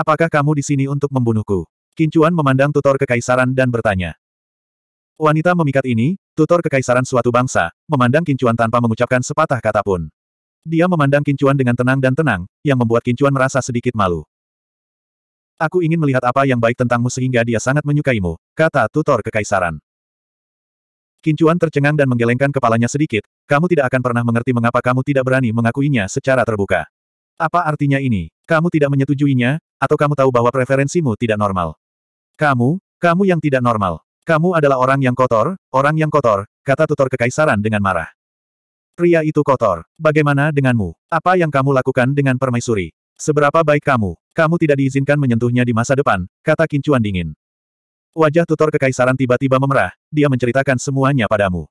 Apakah kamu di sini untuk membunuhku? Kincuan memandang tutor kekaisaran dan bertanya. Wanita memikat ini, tutor kekaisaran suatu bangsa, memandang Kincuan tanpa mengucapkan sepatah kata pun. Dia memandang Kincuan dengan tenang dan tenang, yang membuat Kincuan merasa sedikit malu. Aku ingin melihat apa yang baik tentangmu sehingga dia sangat menyukaimu, kata tutor kekaisaran. Kincuan tercengang dan menggelengkan kepalanya sedikit, kamu tidak akan pernah mengerti mengapa kamu tidak berani mengakuinya secara terbuka. Apa artinya ini? Kamu tidak menyetujuinya, atau kamu tahu bahwa preferensimu tidak normal. Kamu, kamu yang tidak normal. Kamu adalah orang yang kotor, orang yang kotor, kata tutor kekaisaran dengan marah. Pria itu kotor. Bagaimana denganmu? Apa yang kamu lakukan dengan permaisuri? Seberapa baik kamu? Kamu tidak diizinkan menyentuhnya di masa depan, kata Kincuan dingin. Wajah tutor kekaisaran tiba-tiba memerah, dia menceritakan semuanya padamu.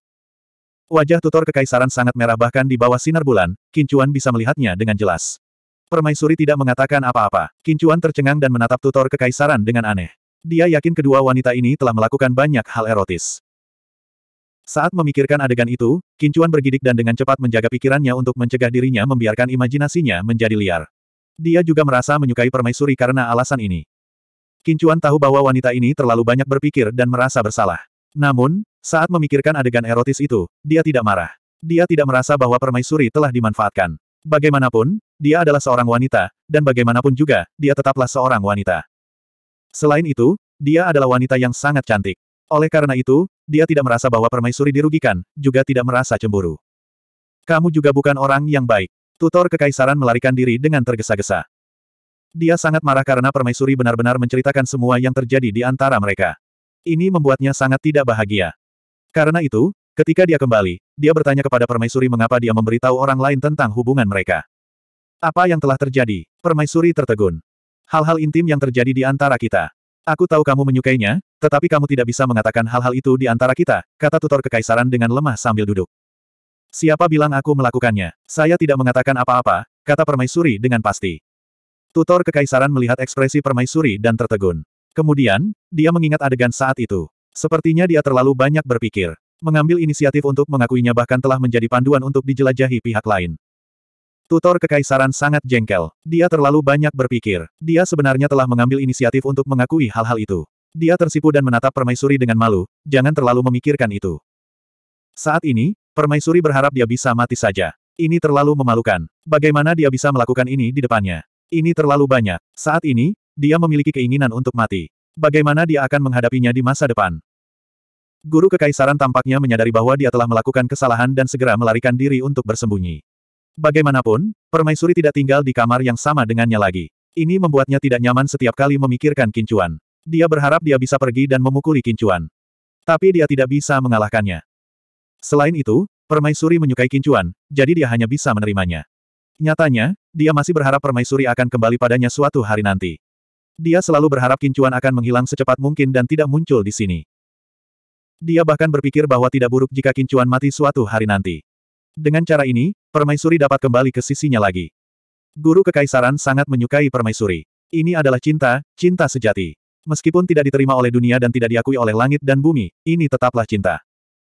Wajah tutor kekaisaran sangat merah bahkan di bawah sinar bulan, Kincuan bisa melihatnya dengan jelas. Permaisuri tidak mengatakan apa-apa. Kincuan tercengang dan menatap tutor kekaisaran dengan aneh. Dia yakin kedua wanita ini telah melakukan banyak hal erotis. Saat memikirkan adegan itu, Kincuan bergidik dan dengan cepat menjaga pikirannya untuk mencegah dirinya membiarkan imajinasinya menjadi liar. Dia juga merasa menyukai permaisuri karena alasan ini. Kincuan tahu bahwa wanita ini terlalu banyak berpikir dan merasa bersalah. Namun, saat memikirkan adegan erotis itu, dia tidak marah. Dia tidak merasa bahwa permaisuri telah dimanfaatkan. Bagaimanapun, dia adalah seorang wanita, dan bagaimanapun juga, dia tetaplah seorang wanita. Selain itu, dia adalah wanita yang sangat cantik. Oleh karena itu, dia tidak merasa bahwa permaisuri dirugikan, juga tidak merasa cemburu. Kamu juga bukan orang yang baik. Tutor Kekaisaran melarikan diri dengan tergesa-gesa. Dia sangat marah karena permaisuri benar-benar menceritakan semua yang terjadi di antara mereka. Ini membuatnya sangat tidak bahagia. Karena itu, ketika dia kembali, dia bertanya kepada permaisuri mengapa dia memberitahu orang lain tentang hubungan mereka. Apa yang telah terjadi? Permaisuri tertegun. Hal-hal intim yang terjadi di antara kita. Aku tahu kamu menyukainya, tetapi kamu tidak bisa mengatakan hal-hal itu di antara kita, kata tutor kekaisaran dengan lemah sambil duduk. Siapa bilang aku melakukannya? Saya tidak mengatakan apa-apa, kata permaisuri dengan pasti. Tutor kekaisaran melihat ekspresi permaisuri dan tertegun. Kemudian, dia mengingat adegan saat itu. Sepertinya dia terlalu banyak berpikir. Mengambil inisiatif untuk mengakuinya bahkan telah menjadi panduan untuk dijelajahi pihak lain. Tutor Kekaisaran sangat jengkel. Dia terlalu banyak berpikir. Dia sebenarnya telah mengambil inisiatif untuk mengakui hal-hal itu. Dia tersipu dan menatap permaisuri dengan malu, jangan terlalu memikirkan itu. Saat ini, permaisuri berharap dia bisa mati saja. Ini terlalu memalukan. Bagaimana dia bisa melakukan ini di depannya? Ini terlalu banyak. Saat ini, dia memiliki keinginan untuk mati. Bagaimana dia akan menghadapinya di masa depan? Guru Kekaisaran tampaknya menyadari bahwa dia telah melakukan kesalahan dan segera melarikan diri untuk bersembunyi. Bagaimanapun, permaisuri tidak tinggal di kamar yang sama dengannya lagi. Ini membuatnya tidak nyaman setiap kali memikirkan kincuan. Dia berharap dia bisa pergi dan memukuli kincuan. Tapi dia tidak bisa mengalahkannya. Selain itu, permaisuri menyukai kincuan, jadi dia hanya bisa menerimanya. Nyatanya, dia masih berharap permaisuri akan kembali padanya suatu hari nanti. Dia selalu berharap kincuan akan menghilang secepat mungkin dan tidak muncul di sini. Dia bahkan berpikir bahwa tidak buruk jika kincuan mati suatu hari nanti. Dengan cara ini, Permaisuri dapat kembali ke sisinya lagi. Guru Kekaisaran sangat menyukai permaisuri. Ini adalah cinta, cinta sejati. Meskipun tidak diterima oleh dunia dan tidak diakui oleh langit dan bumi, ini tetaplah cinta.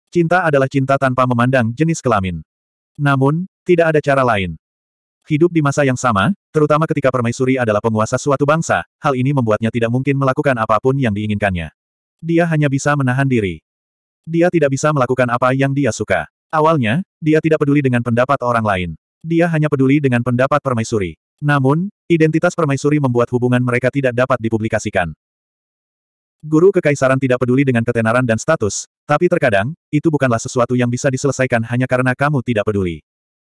Cinta adalah cinta tanpa memandang jenis kelamin. Namun, tidak ada cara lain. Hidup di masa yang sama, terutama ketika permaisuri adalah penguasa suatu bangsa, hal ini membuatnya tidak mungkin melakukan apapun yang diinginkannya. Dia hanya bisa menahan diri. Dia tidak bisa melakukan apa yang dia suka. Awalnya, dia tidak peduli dengan pendapat orang lain. Dia hanya peduli dengan pendapat permaisuri. Namun, identitas permaisuri membuat hubungan mereka tidak dapat dipublikasikan. Guru kekaisaran tidak peduli dengan ketenaran dan status, tapi terkadang, itu bukanlah sesuatu yang bisa diselesaikan hanya karena kamu tidak peduli.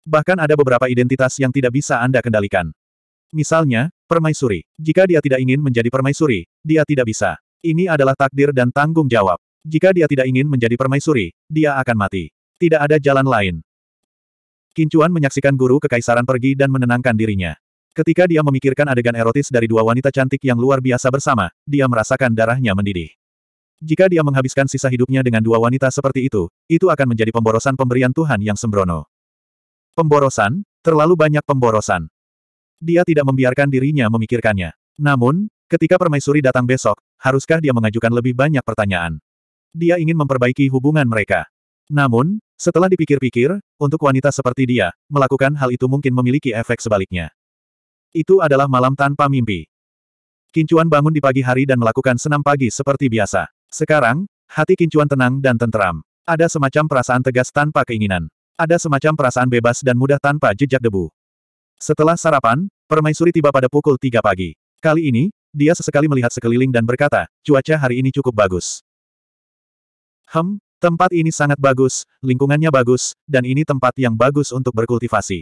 Bahkan ada beberapa identitas yang tidak bisa Anda kendalikan. Misalnya, permaisuri. Jika dia tidak ingin menjadi permaisuri, dia tidak bisa. Ini adalah takdir dan tanggung jawab. Jika dia tidak ingin menjadi permaisuri, dia akan mati. Tidak ada jalan lain. Kincuan menyaksikan guru kekaisaran pergi dan menenangkan dirinya. Ketika dia memikirkan adegan erotis dari dua wanita cantik yang luar biasa bersama, dia merasakan darahnya mendidih. Jika dia menghabiskan sisa hidupnya dengan dua wanita seperti itu, itu akan menjadi pemborosan pemberian Tuhan yang sembrono. Pemborosan? Terlalu banyak pemborosan. Dia tidak membiarkan dirinya memikirkannya. Namun, ketika permaisuri datang besok, haruskah dia mengajukan lebih banyak pertanyaan? Dia ingin memperbaiki hubungan mereka. Namun, setelah dipikir-pikir, untuk wanita seperti dia, melakukan hal itu mungkin memiliki efek sebaliknya. Itu adalah malam tanpa mimpi. Kincuan bangun di pagi hari dan melakukan senam pagi seperti biasa. Sekarang, hati Kincuan tenang dan tenteram. Ada semacam perasaan tegas tanpa keinginan. Ada semacam perasaan bebas dan mudah tanpa jejak debu. Setelah sarapan, permaisuri tiba pada pukul 3 pagi. Kali ini, dia sesekali melihat sekeliling dan berkata, cuaca hari ini cukup bagus. Hem, Tempat ini sangat bagus, lingkungannya bagus, dan ini tempat yang bagus untuk berkultivasi.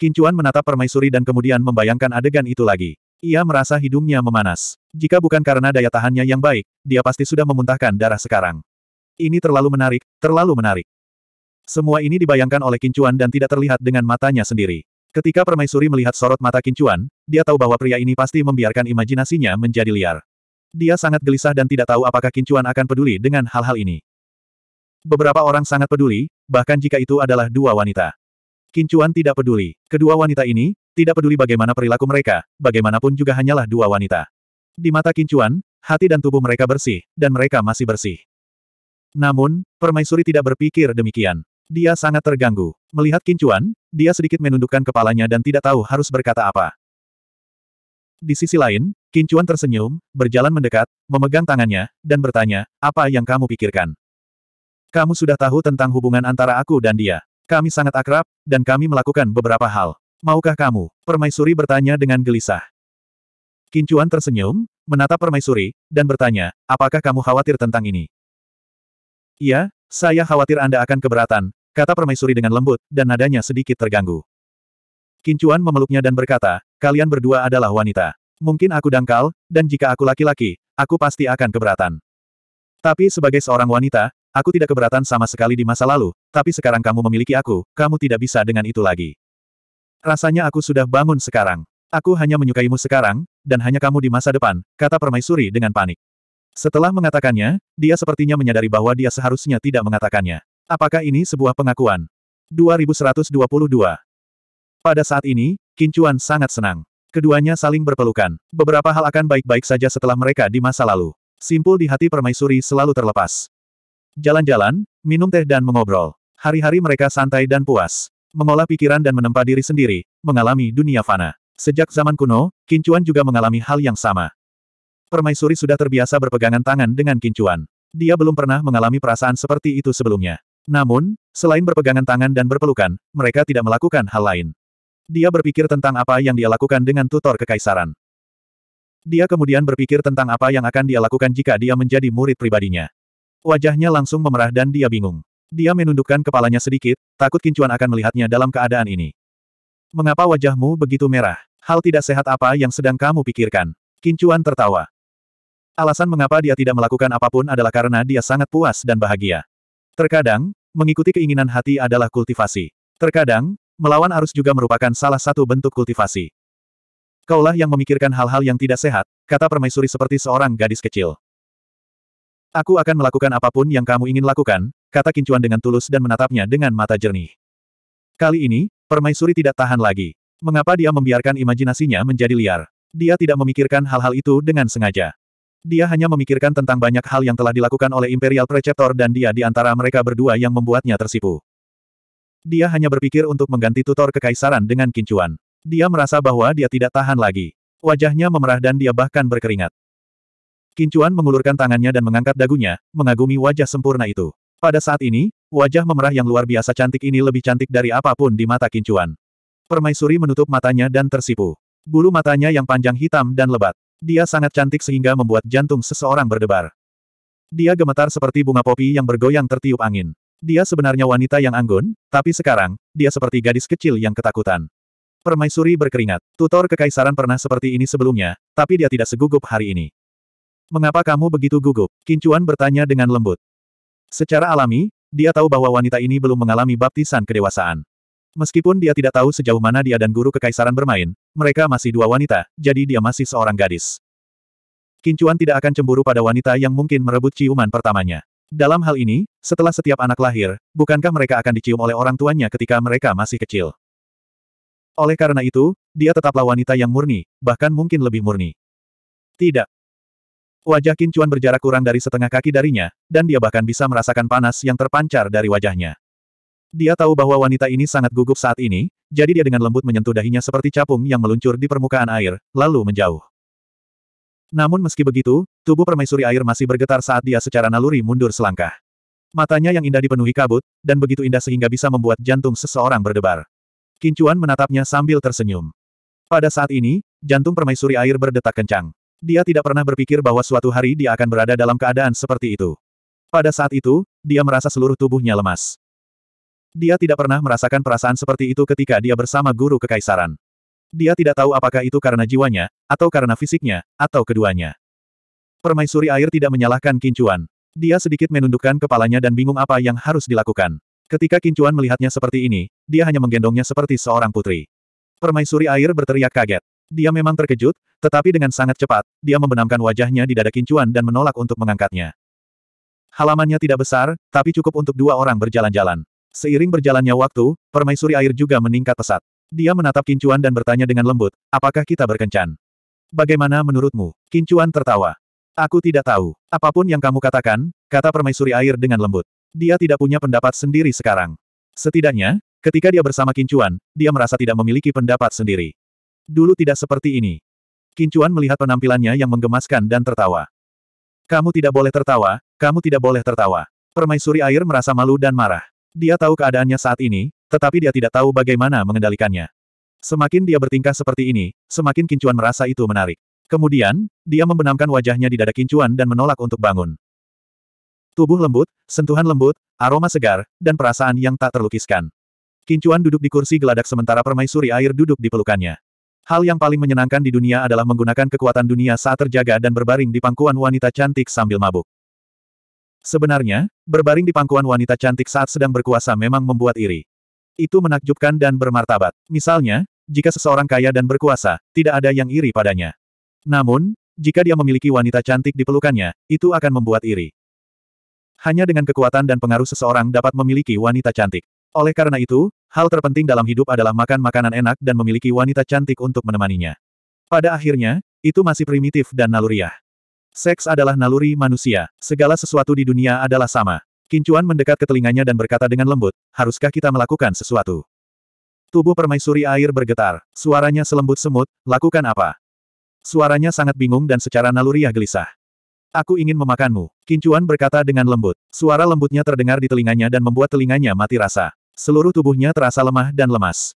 Kincuan menatap permaisuri dan kemudian membayangkan adegan itu lagi. Ia merasa hidungnya memanas. Jika bukan karena daya tahannya yang baik, dia pasti sudah memuntahkan darah sekarang. Ini terlalu menarik, terlalu menarik. Semua ini dibayangkan oleh Kincuan dan tidak terlihat dengan matanya sendiri. Ketika permaisuri melihat sorot mata Kincuan, dia tahu bahwa pria ini pasti membiarkan imajinasinya menjadi liar. Dia sangat gelisah dan tidak tahu apakah Kincuan akan peduli dengan hal-hal ini. Beberapa orang sangat peduli, bahkan jika itu adalah dua wanita. Kincuan tidak peduli. Kedua wanita ini, tidak peduli bagaimana perilaku mereka, bagaimanapun juga hanyalah dua wanita. Di mata Kincuan, hati dan tubuh mereka bersih, dan mereka masih bersih. Namun, permaisuri tidak berpikir demikian. Dia sangat terganggu. Melihat Kincuan, dia sedikit menundukkan kepalanya dan tidak tahu harus berkata apa. Di sisi lain, Kincuan tersenyum, berjalan mendekat, memegang tangannya, dan bertanya, apa yang kamu pikirkan? Kamu sudah tahu tentang hubungan antara aku dan dia. Kami sangat akrab, dan kami melakukan beberapa hal. Maukah kamu? Permaisuri bertanya dengan gelisah. Kincuan tersenyum, menatap permaisuri, dan bertanya, apakah kamu khawatir tentang ini? Iya, saya khawatir Anda akan keberatan, kata permaisuri dengan lembut, dan nadanya sedikit terganggu. Kincuan memeluknya dan berkata, kalian berdua adalah wanita. Mungkin aku dangkal, dan jika aku laki-laki, aku pasti akan keberatan. Tapi sebagai seorang wanita, aku tidak keberatan sama sekali di masa lalu, tapi sekarang kamu memiliki aku, kamu tidak bisa dengan itu lagi. Rasanya aku sudah bangun sekarang. Aku hanya menyukaimu sekarang, dan hanya kamu di masa depan, kata permaisuri dengan panik. Setelah mengatakannya, dia sepertinya menyadari bahwa dia seharusnya tidak mengatakannya. Apakah ini sebuah pengakuan? 2122 Pada saat ini, Kincuan sangat senang. Keduanya saling berpelukan. Beberapa hal akan baik-baik saja setelah mereka di masa lalu simpul di hati permaisuri selalu terlepas. Jalan-jalan, minum teh dan mengobrol. Hari-hari mereka santai dan puas. Mengolah pikiran dan menempa diri sendiri, mengalami dunia fana. Sejak zaman kuno, Kincuan juga mengalami hal yang sama. Permaisuri sudah terbiasa berpegangan tangan dengan Kincuan. Dia belum pernah mengalami perasaan seperti itu sebelumnya. Namun, selain berpegangan tangan dan berpelukan, mereka tidak melakukan hal lain. Dia berpikir tentang apa yang dia lakukan dengan tutor kekaisaran. Dia kemudian berpikir tentang apa yang akan dia lakukan jika dia menjadi murid pribadinya. Wajahnya langsung memerah dan dia bingung. Dia menundukkan kepalanya sedikit, takut Kincuan akan melihatnya dalam keadaan ini. Mengapa wajahmu begitu merah? Hal tidak sehat apa yang sedang kamu pikirkan? Kincuan tertawa. Alasan mengapa dia tidak melakukan apapun adalah karena dia sangat puas dan bahagia. Terkadang, mengikuti keinginan hati adalah kultivasi. Terkadang, melawan arus juga merupakan salah satu bentuk kultivasi. Kaulah yang memikirkan hal-hal yang tidak sehat, kata permaisuri seperti seorang gadis kecil. Aku akan melakukan apapun yang kamu ingin lakukan, kata Kincuan dengan tulus dan menatapnya dengan mata jernih. Kali ini, permaisuri tidak tahan lagi. Mengapa dia membiarkan imajinasinya menjadi liar? Dia tidak memikirkan hal-hal itu dengan sengaja. Dia hanya memikirkan tentang banyak hal yang telah dilakukan oleh Imperial Preceptor dan dia di antara mereka berdua yang membuatnya tersipu. Dia hanya berpikir untuk mengganti tutor kekaisaran dengan kincuan. Dia merasa bahwa dia tidak tahan lagi. Wajahnya memerah dan dia bahkan berkeringat. Kincuan mengulurkan tangannya dan mengangkat dagunya, mengagumi wajah sempurna itu. Pada saat ini, wajah memerah yang luar biasa cantik ini lebih cantik dari apapun di mata Kincuan. Permaisuri menutup matanya dan tersipu. Bulu matanya yang panjang hitam dan lebat. Dia sangat cantik sehingga membuat jantung seseorang berdebar. Dia gemetar seperti bunga popi yang bergoyang tertiup angin. Dia sebenarnya wanita yang anggun, tapi sekarang, dia seperti gadis kecil yang ketakutan. Permaisuri berkeringat. Tutor kekaisaran pernah seperti ini sebelumnya, tapi dia tidak segugup hari ini. Mengapa kamu begitu gugup? Kincuan bertanya dengan lembut. Secara alami, dia tahu bahwa wanita ini belum mengalami baptisan kedewasaan. Meskipun dia tidak tahu sejauh mana dia dan guru kekaisaran bermain, mereka masih dua wanita, jadi dia masih seorang gadis. Kincuan tidak akan cemburu pada wanita yang mungkin merebut ciuman pertamanya. Dalam hal ini, setelah setiap anak lahir, bukankah mereka akan dicium oleh orang tuanya ketika mereka masih kecil? Oleh karena itu, dia tetaplah wanita yang murni, bahkan mungkin lebih murni. Tidak. Wajah Qin berjarak kurang dari setengah kaki darinya, dan dia bahkan bisa merasakan panas yang terpancar dari wajahnya. Dia tahu bahwa wanita ini sangat gugup saat ini, jadi dia dengan lembut menyentuh dahinya seperti capung yang meluncur di permukaan air, lalu menjauh. Namun meski begitu, tubuh permaisuri air masih bergetar saat dia secara naluri mundur selangkah. Matanya yang indah dipenuhi kabut, dan begitu indah sehingga bisa membuat jantung seseorang berdebar. Kincuan menatapnya sambil tersenyum. Pada saat ini, jantung permaisuri air berdetak kencang. Dia tidak pernah berpikir bahwa suatu hari dia akan berada dalam keadaan seperti itu. Pada saat itu, dia merasa seluruh tubuhnya lemas. Dia tidak pernah merasakan perasaan seperti itu ketika dia bersama guru kekaisaran. Dia tidak tahu apakah itu karena jiwanya, atau karena fisiknya, atau keduanya. Permaisuri air tidak menyalahkan kincuan. Dia sedikit menundukkan kepalanya dan bingung apa yang harus dilakukan. Ketika Kincuan melihatnya seperti ini, dia hanya menggendongnya seperti seorang putri. Permaisuri air berteriak kaget. Dia memang terkejut, tetapi dengan sangat cepat, dia membenamkan wajahnya di dada Kincuan dan menolak untuk mengangkatnya. Halamannya tidak besar, tapi cukup untuk dua orang berjalan-jalan. Seiring berjalannya waktu, permaisuri air juga meningkat pesat. Dia menatap Kincuan dan bertanya dengan lembut, apakah kita berkencan? Bagaimana menurutmu? Kincuan tertawa. Aku tidak tahu. Apapun yang kamu katakan, kata permaisuri air dengan lembut. Dia tidak punya pendapat sendiri sekarang. Setidaknya, ketika dia bersama Kincuan, dia merasa tidak memiliki pendapat sendiri. Dulu tidak seperti ini. Kincuan melihat penampilannya yang menggemaskan dan tertawa. Kamu tidak boleh tertawa, kamu tidak boleh tertawa. Permaisuri air merasa malu dan marah. Dia tahu keadaannya saat ini, tetapi dia tidak tahu bagaimana mengendalikannya. Semakin dia bertingkah seperti ini, semakin Kincuan merasa itu menarik. Kemudian, dia membenamkan wajahnya di dada Kincuan dan menolak untuk bangun. Tubuh lembut, sentuhan lembut, aroma segar, dan perasaan yang tak terlukiskan. Kincuan duduk di kursi geladak sementara permaisuri air duduk di pelukannya. Hal yang paling menyenangkan di dunia adalah menggunakan kekuatan dunia saat terjaga dan berbaring di pangkuan wanita cantik sambil mabuk. Sebenarnya, berbaring di pangkuan wanita cantik saat sedang berkuasa memang membuat iri. Itu menakjubkan dan bermartabat. Misalnya, jika seseorang kaya dan berkuasa, tidak ada yang iri padanya. Namun, jika dia memiliki wanita cantik di pelukannya, itu akan membuat iri. Hanya dengan kekuatan dan pengaruh seseorang dapat memiliki wanita cantik. Oleh karena itu, hal terpenting dalam hidup adalah makan makanan enak dan memiliki wanita cantik untuk menemaninya. Pada akhirnya, itu masih primitif dan naluriah. Seks adalah naluri manusia, segala sesuatu di dunia adalah sama. Kincuan mendekat ke telinganya dan berkata dengan lembut, haruskah kita melakukan sesuatu? Tubuh permaisuri air bergetar, suaranya selembut semut, lakukan apa? Suaranya sangat bingung dan secara naluriah gelisah. Aku ingin memakanmu. Kincuan berkata dengan lembut. Suara lembutnya terdengar di telinganya dan membuat telinganya mati rasa. Seluruh tubuhnya terasa lemah dan lemas.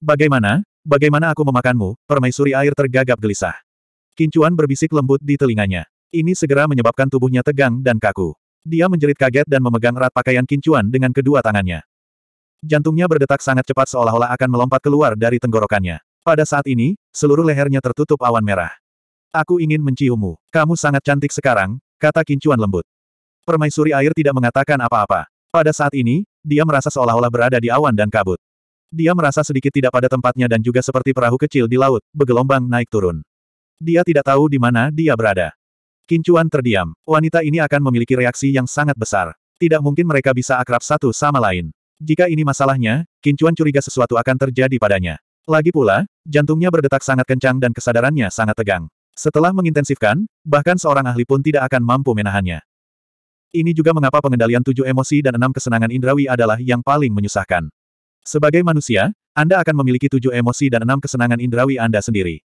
Bagaimana? Bagaimana aku memakanmu? Permaisuri air tergagap gelisah. Kincuan berbisik lembut di telinganya. Ini segera menyebabkan tubuhnya tegang dan kaku. Dia menjerit kaget dan memegang erat pakaian Kincuan dengan kedua tangannya. Jantungnya berdetak sangat cepat seolah-olah akan melompat keluar dari tenggorokannya. Pada saat ini, seluruh lehernya tertutup awan merah. Aku ingin menciummu. Kamu sangat cantik sekarang, kata Kincuan lembut. Permaisuri air tidak mengatakan apa-apa. Pada saat ini, dia merasa seolah-olah berada di awan dan kabut. Dia merasa sedikit tidak pada tempatnya dan juga seperti perahu kecil di laut, bergelombang naik turun. Dia tidak tahu di mana dia berada. Kincuan terdiam. Wanita ini akan memiliki reaksi yang sangat besar. Tidak mungkin mereka bisa akrab satu sama lain. Jika ini masalahnya, Kincuan curiga sesuatu akan terjadi padanya. Lagi pula, jantungnya berdetak sangat kencang dan kesadarannya sangat tegang. Setelah mengintensifkan, bahkan seorang ahli pun tidak akan mampu menahannya. Ini juga mengapa pengendalian tujuh emosi dan enam kesenangan indrawi adalah yang paling menyusahkan. Sebagai manusia, Anda akan memiliki tujuh emosi dan enam kesenangan indrawi Anda sendiri.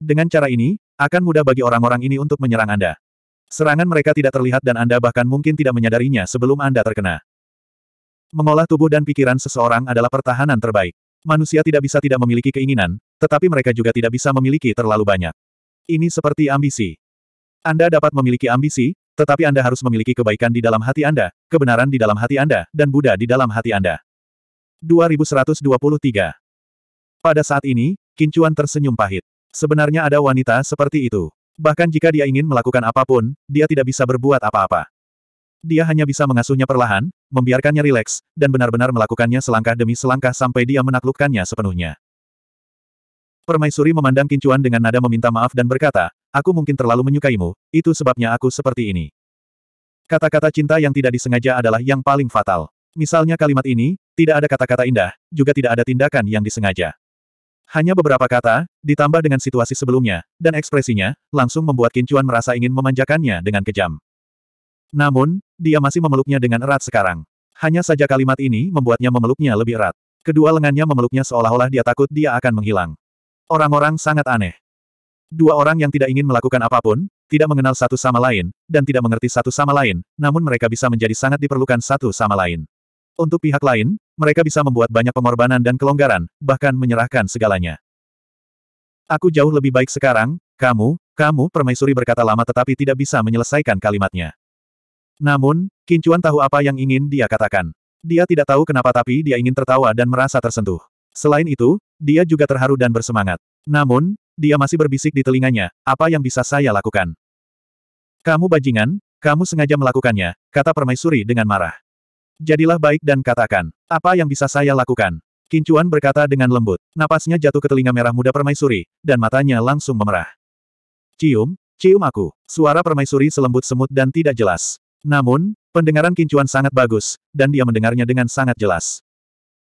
Dengan cara ini, akan mudah bagi orang-orang ini untuk menyerang Anda. Serangan mereka tidak terlihat dan Anda bahkan mungkin tidak menyadarinya sebelum Anda terkena. Mengolah tubuh dan pikiran seseorang adalah pertahanan terbaik. Manusia tidak bisa tidak memiliki keinginan, tetapi mereka juga tidak bisa memiliki terlalu banyak. Ini seperti ambisi. Anda dapat memiliki ambisi, tetapi Anda harus memiliki kebaikan di dalam hati Anda, kebenaran di dalam hati Anda, dan Buddha di dalam hati Anda. 2123 Pada saat ini, Kincuan tersenyum pahit. Sebenarnya ada wanita seperti itu. Bahkan jika dia ingin melakukan apapun, dia tidak bisa berbuat apa-apa. Dia hanya bisa mengasuhnya perlahan, membiarkannya rileks, dan benar-benar melakukannya selangkah demi selangkah sampai dia menaklukkannya sepenuhnya. Permaisuri memandang Kincuan dengan nada meminta maaf dan berkata, aku mungkin terlalu menyukaimu, itu sebabnya aku seperti ini. Kata-kata cinta yang tidak disengaja adalah yang paling fatal. Misalnya kalimat ini, tidak ada kata-kata indah, juga tidak ada tindakan yang disengaja. Hanya beberapa kata, ditambah dengan situasi sebelumnya, dan ekspresinya, langsung membuat Kincuan merasa ingin memanjakannya dengan kejam. Namun, dia masih memeluknya dengan erat sekarang. Hanya saja kalimat ini membuatnya memeluknya lebih erat. Kedua lengannya memeluknya seolah-olah dia takut dia akan menghilang. Orang-orang sangat aneh. Dua orang yang tidak ingin melakukan apapun, tidak mengenal satu sama lain, dan tidak mengerti satu sama lain, namun mereka bisa menjadi sangat diperlukan satu sama lain. Untuk pihak lain, mereka bisa membuat banyak pengorbanan dan kelonggaran, bahkan menyerahkan segalanya. Aku jauh lebih baik sekarang, kamu, kamu permaisuri berkata lama tetapi tidak bisa menyelesaikan kalimatnya. Namun, Kincuan tahu apa yang ingin dia katakan. Dia tidak tahu kenapa tapi dia ingin tertawa dan merasa tersentuh. Selain itu, dia juga terharu dan bersemangat. Namun, dia masih berbisik di telinganya, apa yang bisa saya lakukan? Kamu bajingan, kamu sengaja melakukannya, kata permaisuri dengan marah. Jadilah baik dan katakan, apa yang bisa saya lakukan? Kincuan berkata dengan lembut, napasnya jatuh ke telinga merah muda permaisuri, dan matanya langsung memerah. Cium, cium aku. Suara permaisuri selembut semut dan tidak jelas. Namun, pendengaran Kincuan sangat bagus, dan dia mendengarnya dengan sangat jelas.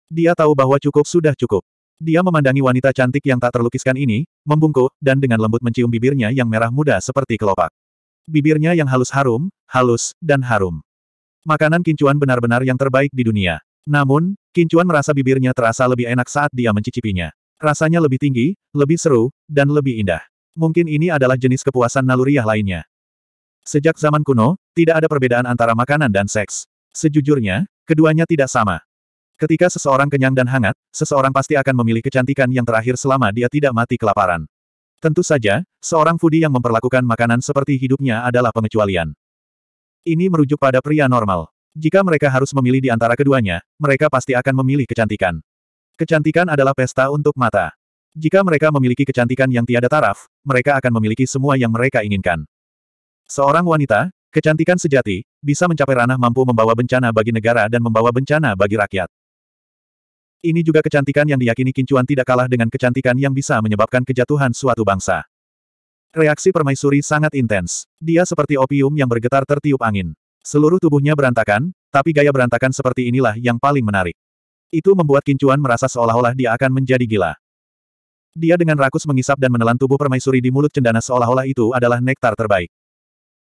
Dia tahu bahwa cukup sudah cukup. Dia memandangi wanita cantik yang tak terlukiskan ini, membungkuk, dan dengan lembut mencium bibirnya yang merah muda seperti kelopak. Bibirnya yang halus harum, halus, dan harum. Makanan kincuan benar-benar yang terbaik di dunia. Namun, kincuan merasa bibirnya terasa lebih enak saat dia mencicipinya. Rasanya lebih tinggi, lebih seru, dan lebih indah. Mungkin ini adalah jenis kepuasan naluriah lainnya. Sejak zaman kuno, tidak ada perbedaan antara makanan dan seks. Sejujurnya, keduanya tidak sama. Ketika seseorang kenyang dan hangat, seseorang pasti akan memilih kecantikan yang terakhir selama dia tidak mati kelaparan. Tentu saja, seorang foodie yang memperlakukan makanan seperti hidupnya adalah pengecualian. Ini merujuk pada pria normal. Jika mereka harus memilih di antara keduanya, mereka pasti akan memilih kecantikan. Kecantikan adalah pesta untuk mata. Jika mereka memiliki kecantikan yang tiada taraf, mereka akan memiliki semua yang mereka inginkan. Seorang wanita, kecantikan sejati, bisa mencapai ranah mampu membawa bencana bagi negara dan membawa bencana bagi rakyat. Ini juga kecantikan yang diyakini Kincuan tidak kalah dengan kecantikan yang bisa menyebabkan kejatuhan suatu bangsa. Reaksi permaisuri sangat intens. Dia seperti opium yang bergetar tertiup angin. Seluruh tubuhnya berantakan, tapi gaya berantakan seperti inilah yang paling menarik. Itu membuat Kincuan merasa seolah-olah dia akan menjadi gila. Dia dengan rakus mengisap dan menelan tubuh permaisuri di mulut cendana seolah-olah itu adalah nektar terbaik.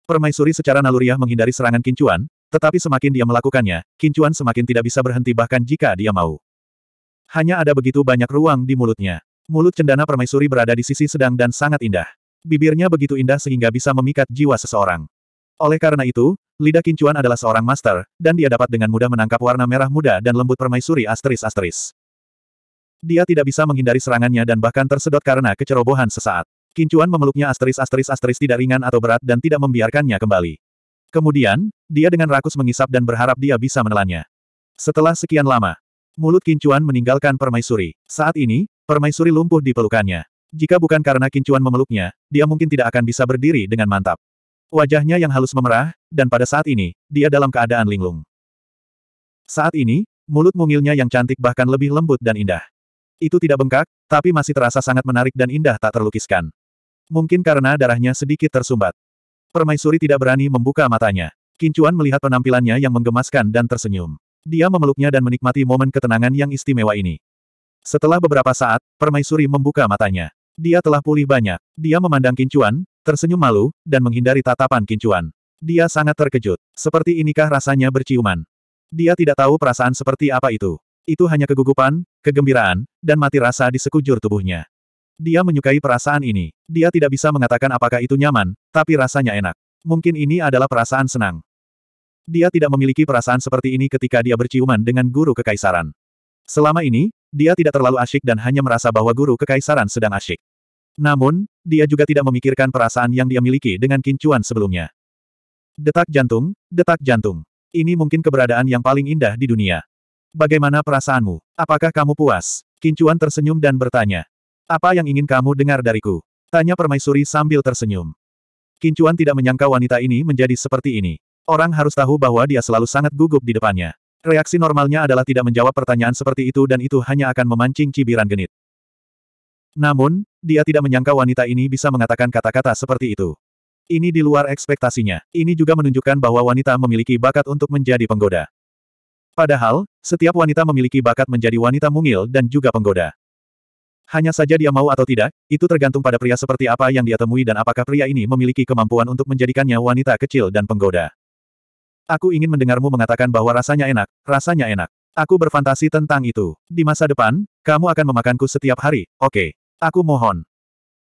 Permaisuri secara naluriah menghindari serangan Kincuan, tetapi semakin dia melakukannya, Kincuan semakin tidak bisa berhenti bahkan jika dia mau. Hanya ada begitu banyak ruang di mulutnya. Mulut cendana permaisuri berada di sisi sedang dan sangat indah. Bibirnya begitu indah sehingga bisa memikat jiwa seseorang. Oleh karena itu, lidah Kincuan adalah seorang master, dan dia dapat dengan mudah menangkap warna merah muda dan lembut permaisuri asteris-asteris. Dia tidak bisa menghindari serangannya dan bahkan tersedot karena kecerobohan sesaat. Kincuan memeluknya asteris-asteris-asteris tidak ringan atau berat dan tidak membiarkannya kembali. Kemudian, dia dengan rakus mengisap dan berharap dia bisa menelannya. Setelah sekian lama, Mulut Kincuan meninggalkan permaisuri. Saat ini, permaisuri lumpuh di pelukannya. Jika bukan karena Kincuan memeluknya, dia mungkin tidak akan bisa berdiri dengan mantap. Wajahnya yang halus memerah, dan pada saat ini, dia dalam keadaan linglung. Saat ini, mulut mungilnya yang cantik bahkan lebih lembut dan indah. Itu tidak bengkak, tapi masih terasa sangat menarik dan indah tak terlukiskan. Mungkin karena darahnya sedikit tersumbat. Permaisuri tidak berani membuka matanya. Kincuan melihat penampilannya yang menggemaskan dan tersenyum. Dia memeluknya dan menikmati momen ketenangan yang istimewa ini. Setelah beberapa saat, permaisuri membuka matanya. Dia telah pulih banyak. Dia memandang Kincuan, tersenyum malu, dan menghindari tatapan Kincuan. Dia sangat terkejut. Seperti inikah rasanya berciuman? Dia tidak tahu perasaan seperti apa itu. Itu hanya kegugupan, kegembiraan, dan mati rasa di sekujur tubuhnya. Dia menyukai perasaan ini. Dia tidak bisa mengatakan apakah itu nyaman, tapi rasanya enak. Mungkin ini adalah perasaan senang. Dia tidak memiliki perasaan seperti ini ketika dia berciuman dengan guru kekaisaran. Selama ini, dia tidak terlalu asyik dan hanya merasa bahwa guru kekaisaran sedang asyik. Namun, dia juga tidak memikirkan perasaan yang dia miliki dengan kincuan sebelumnya. Detak jantung, detak jantung. Ini mungkin keberadaan yang paling indah di dunia. Bagaimana perasaanmu? Apakah kamu puas? Kincuan tersenyum dan bertanya. Apa yang ingin kamu dengar dariku? Tanya permaisuri sambil tersenyum. Kincuan tidak menyangka wanita ini menjadi seperti ini. Orang harus tahu bahwa dia selalu sangat gugup di depannya. Reaksi normalnya adalah tidak menjawab pertanyaan seperti itu dan itu hanya akan memancing cibiran genit. Namun, dia tidak menyangka wanita ini bisa mengatakan kata-kata seperti itu. Ini di luar ekspektasinya. Ini juga menunjukkan bahwa wanita memiliki bakat untuk menjadi penggoda. Padahal, setiap wanita memiliki bakat menjadi wanita mungil dan juga penggoda. Hanya saja dia mau atau tidak, itu tergantung pada pria seperti apa yang dia temui dan apakah pria ini memiliki kemampuan untuk menjadikannya wanita kecil dan penggoda. Aku ingin mendengarmu mengatakan bahwa rasanya enak, rasanya enak. Aku berfantasi tentang itu. Di masa depan, kamu akan memakanku setiap hari, oke. Okay. Aku mohon.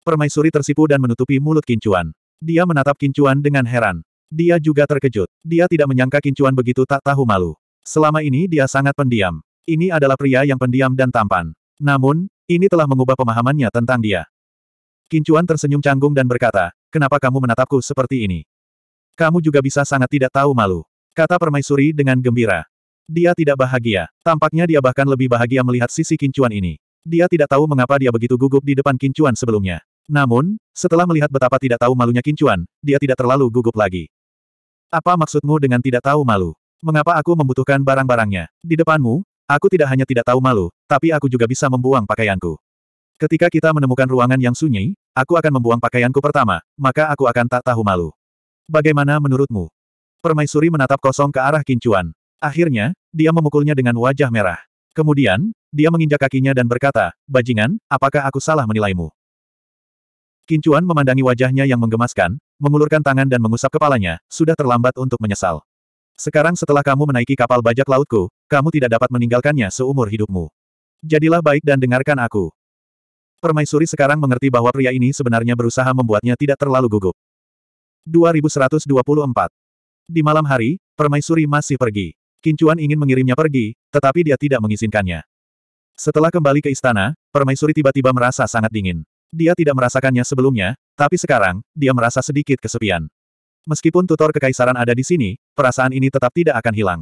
Permaisuri tersipu dan menutupi mulut kincuan. Dia menatap kincuan dengan heran. Dia juga terkejut. Dia tidak menyangka kincuan begitu tak tahu malu. Selama ini dia sangat pendiam. Ini adalah pria yang pendiam dan tampan. Namun, ini telah mengubah pemahamannya tentang dia. Kincuan tersenyum canggung dan berkata, kenapa kamu menatapku seperti ini? Kamu juga bisa sangat tidak tahu malu. Kata permaisuri dengan gembira. Dia tidak bahagia. Tampaknya dia bahkan lebih bahagia melihat sisi kincuan ini. Dia tidak tahu mengapa dia begitu gugup di depan kincuan sebelumnya. Namun, setelah melihat betapa tidak tahu malunya kincuan, dia tidak terlalu gugup lagi. Apa maksudmu dengan tidak tahu malu? Mengapa aku membutuhkan barang-barangnya? Di depanmu, aku tidak hanya tidak tahu malu, tapi aku juga bisa membuang pakaianku. Ketika kita menemukan ruangan yang sunyi, aku akan membuang pakaianku pertama, maka aku akan tak tahu malu. Bagaimana menurutmu? Permaisuri menatap kosong ke arah kincuan. Akhirnya, dia memukulnya dengan wajah merah. Kemudian, dia menginjak kakinya dan berkata, Bajingan, apakah aku salah menilaimu? Kincuan memandangi wajahnya yang menggemaskan, mengulurkan tangan dan mengusap kepalanya, sudah terlambat untuk menyesal. Sekarang setelah kamu menaiki kapal bajak lautku, kamu tidak dapat meninggalkannya seumur hidupmu. Jadilah baik dan dengarkan aku. Permaisuri sekarang mengerti bahwa pria ini sebenarnya berusaha membuatnya tidak terlalu gugup. 2124 di malam hari, permaisuri masih pergi. Kincuan ingin mengirimnya pergi, tetapi dia tidak mengizinkannya. Setelah kembali ke istana, permaisuri tiba-tiba merasa sangat dingin. Dia tidak merasakannya sebelumnya, tapi sekarang, dia merasa sedikit kesepian. Meskipun tutor kekaisaran ada di sini, perasaan ini tetap tidak akan hilang.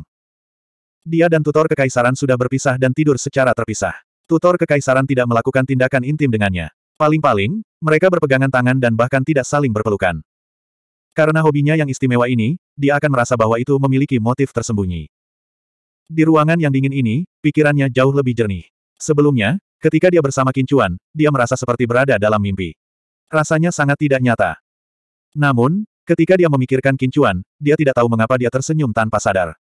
Dia dan tutor kekaisaran sudah berpisah dan tidur secara terpisah. Tutor kekaisaran tidak melakukan tindakan intim dengannya. Paling-paling, mereka berpegangan tangan dan bahkan tidak saling berpelukan. Karena hobinya yang istimewa ini, dia akan merasa bahwa itu memiliki motif tersembunyi. Di ruangan yang dingin ini, pikirannya jauh lebih jernih. Sebelumnya, ketika dia bersama Kincuan, dia merasa seperti berada dalam mimpi. Rasanya sangat tidak nyata. Namun, ketika dia memikirkan Kincuan, dia tidak tahu mengapa dia tersenyum tanpa sadar.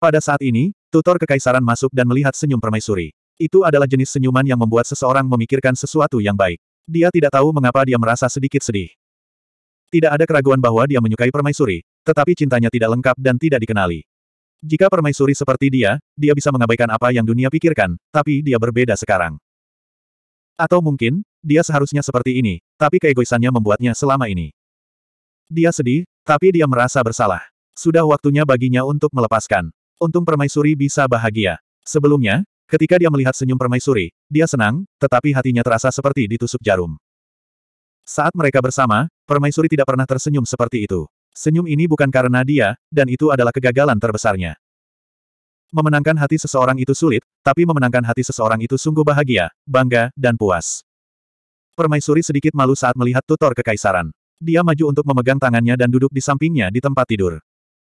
Pada saat ini, tutor kekaisaran masuk dan melihat senyum permaisuri. Itu adalah jenis senyuman yang membuat seseorang memikirkan sesuatu yang baik. Dia tidak tahu mengapa dia merasa sedikit sedih. Tidak ada keraguan bahwa dia menyukai permaisuri, tetapi cintanya tidak lengkap dan tidak dikenali. Jika permaisuri seperti dia, dia bisa mengabaikan apa yang dunia pikirkan, tapi dia berbeda sekarang. Atau mungkin, dia seharusnya seperti ini, tapi keegoisannya membuatnya selama ini. Dia sedih, tapi dia merasa bersalah. Sudah waktunya baginya untuk melepaskan. Untung permaisuri bisa bahagia. Sebelumnya, ketika dia melihat senyum permaisuri, dia senang, tetapi hatinya terasa seperti ditusuk jarum. Saat mereka bersama, permaisuri tidak pernah tersenyum seperti itu. Senyum ini bukan karena dia, dan itu adalah kegagalan terbesarnya. Memenangkan hati seseorang itu sulit, tapi memenangkan hati seseorang itu sungguh bahagia, bangga, dan puas. Permaisuri sedikit malu saat melihat tutor kekaisaran. Dia maju untuk memegang tangannya dan duduk di sampingnya di tempat tidur.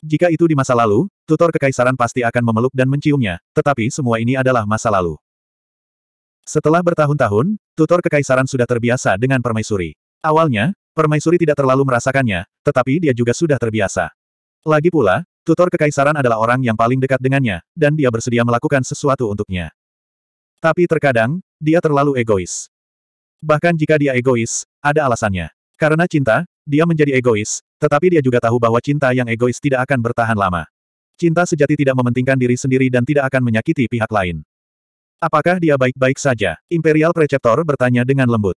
Jika itu di masa lalu, tutor kekaisaran pasti akan memeluk dan menciumnya, tetapi semua ini adalah masa lalu. Setelah bertahun-tahun, tutor kekaisaran sudah terbiasa dengan permaisuri. Awalnya, permaisuri tidak terlalu merasakannya, tetapi dia juga sudah terbiasa. Lagi pula, tutor kekaisaran adalah orang yang paling dekat dengannya, dan dia bersedia melakukan sesuatu untuknya. Tapi terkadang, dia terlalu egois. Bahkan jika dia egois, ada alasannya. Karena cinta, dia menjadi egois, tetapi dia juga tahu bahwa cinta yang egois tidak akan bertahan lama. Cinta sejati tidak mementingkan diri sendiri dan tidak akan menyakiti pihak lain. Apakah dia baik-baik saja? Imperial Preceptor bertanya dengan lembut.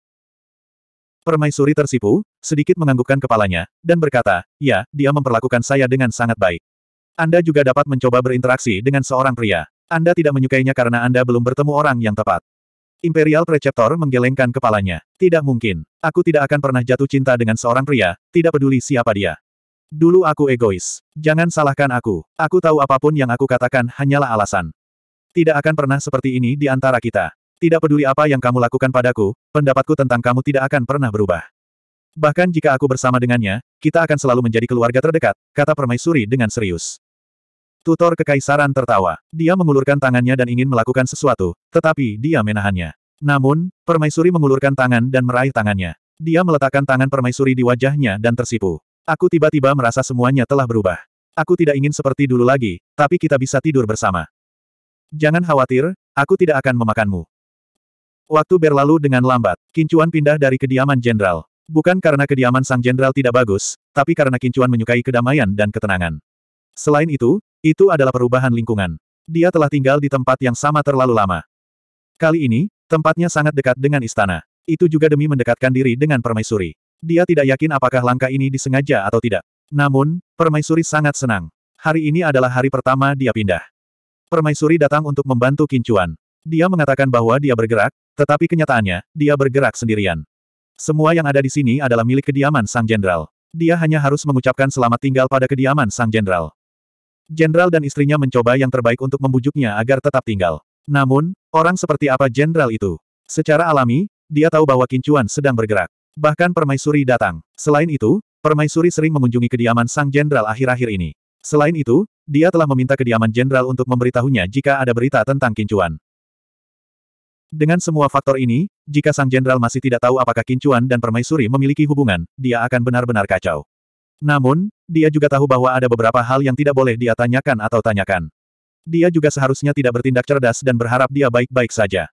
Permaisuri tersipu, sedikit menganggukkan kepalanya, dan berkata, ya, dia memperlakukan saya dengan sangat baik. Anda juga dapat mencoba berinteraksi dengan seorang pria. Anda tidak menyukainya karena Anda belum bertemu orang yang tepat. Imperial Preceptor menggelengkan kepalanya. Tidak mungkin. Aku tidak akan pernah jatuh cinta dengan seorang pria, tidak peduli siapa dia. Dulu aku egois. Jangan salahkan aku. Aku tahu apapun yang aku katakan hanyalah alasan. Tidak akan pernah seperti ini di antara kita. Tidak peduli apa yang kamu lakukan padaku, pendapatku tentang kamu tidak akan pernah berubah. Bahkan jika aku bersama dengannya, kita akan selalu menjadi keluarga terdekat, kata permaisuri dengan serius. Tutor kekaisaran tertawa. Dia mengulurkan tangannya dan ingin melakukan sesuatu, tetapi dia menahannya. Namun, permaisuri mengulurkan tangan dan meraih tangannya. Dia meletakkan tangan permaisuri di wajahnya dan tersipu. Aku tiba-tiba merasa semuanya telah berubah. Aku tidak ingin seperti dulu lagi, tapi kita bisa tidur bersama. Jangan khawatir, aku tidak akan memakanmu. Waktu berlalu dengan lambat, Kincuan pindah dari kediaman jenderal. Bukan karena kediaman sang jenderal tidak bagus, tapi karena Kincuan menyukai kedamaian dan ketenangan. Selain itu, itu adalah perubahan lingkungan. Dia telah tinggal di tempat yang sama terlalu lama. Kali ini, tempatnya sangat dekat dengan istana. Itu juga demi mendekatkan diri dengan permaisuri. Dia tidak yakin apakah langkah ini disengaja atau tidak. Namun, permaisuri sangat senang. Hari ini adalah hari pertama dia pindah. Permaisuri datang untuk membantu Kincuan. Dia mengatakan bahwa dia bergerak, tetapi kenyataannya, dia bergerak sendirian. Semua yang ada di sini adalah milik kediaman sang jenderal. Dia hanya harus mengucapkan selamat tinggal pada kediaman sang jenderal. Jenderal dan istrinya mencoba yang terbaik untuk membujuknya agar tetap tinggal. Namun, orang seperti apa jenderal itu? Secara alami, dia tahu bahwa Kincuan sedang bergerak. Bahkan permaisuri datang. Selain itu, permaisuri sering mengunjungi kediaman sang jenderal akhir-akhir ini. Selain itu, dia telah meminta kediaman jenderal untuk memberitahunya jika ada berita tentang kincuan. Dengan semua faktor ini, jika sang jenderal masih tidak tahu apakah kincuan dan permaisuri memiliki hubungan, dia akan benar-benar kacau. Namun, dia juga tahu bahwa ada beberapa hal yang tidak boleh dia tanyakan atau tanyakan. Dia juga seharusnya tidak bertindak cerdas dan berharap dia baik-baik saja.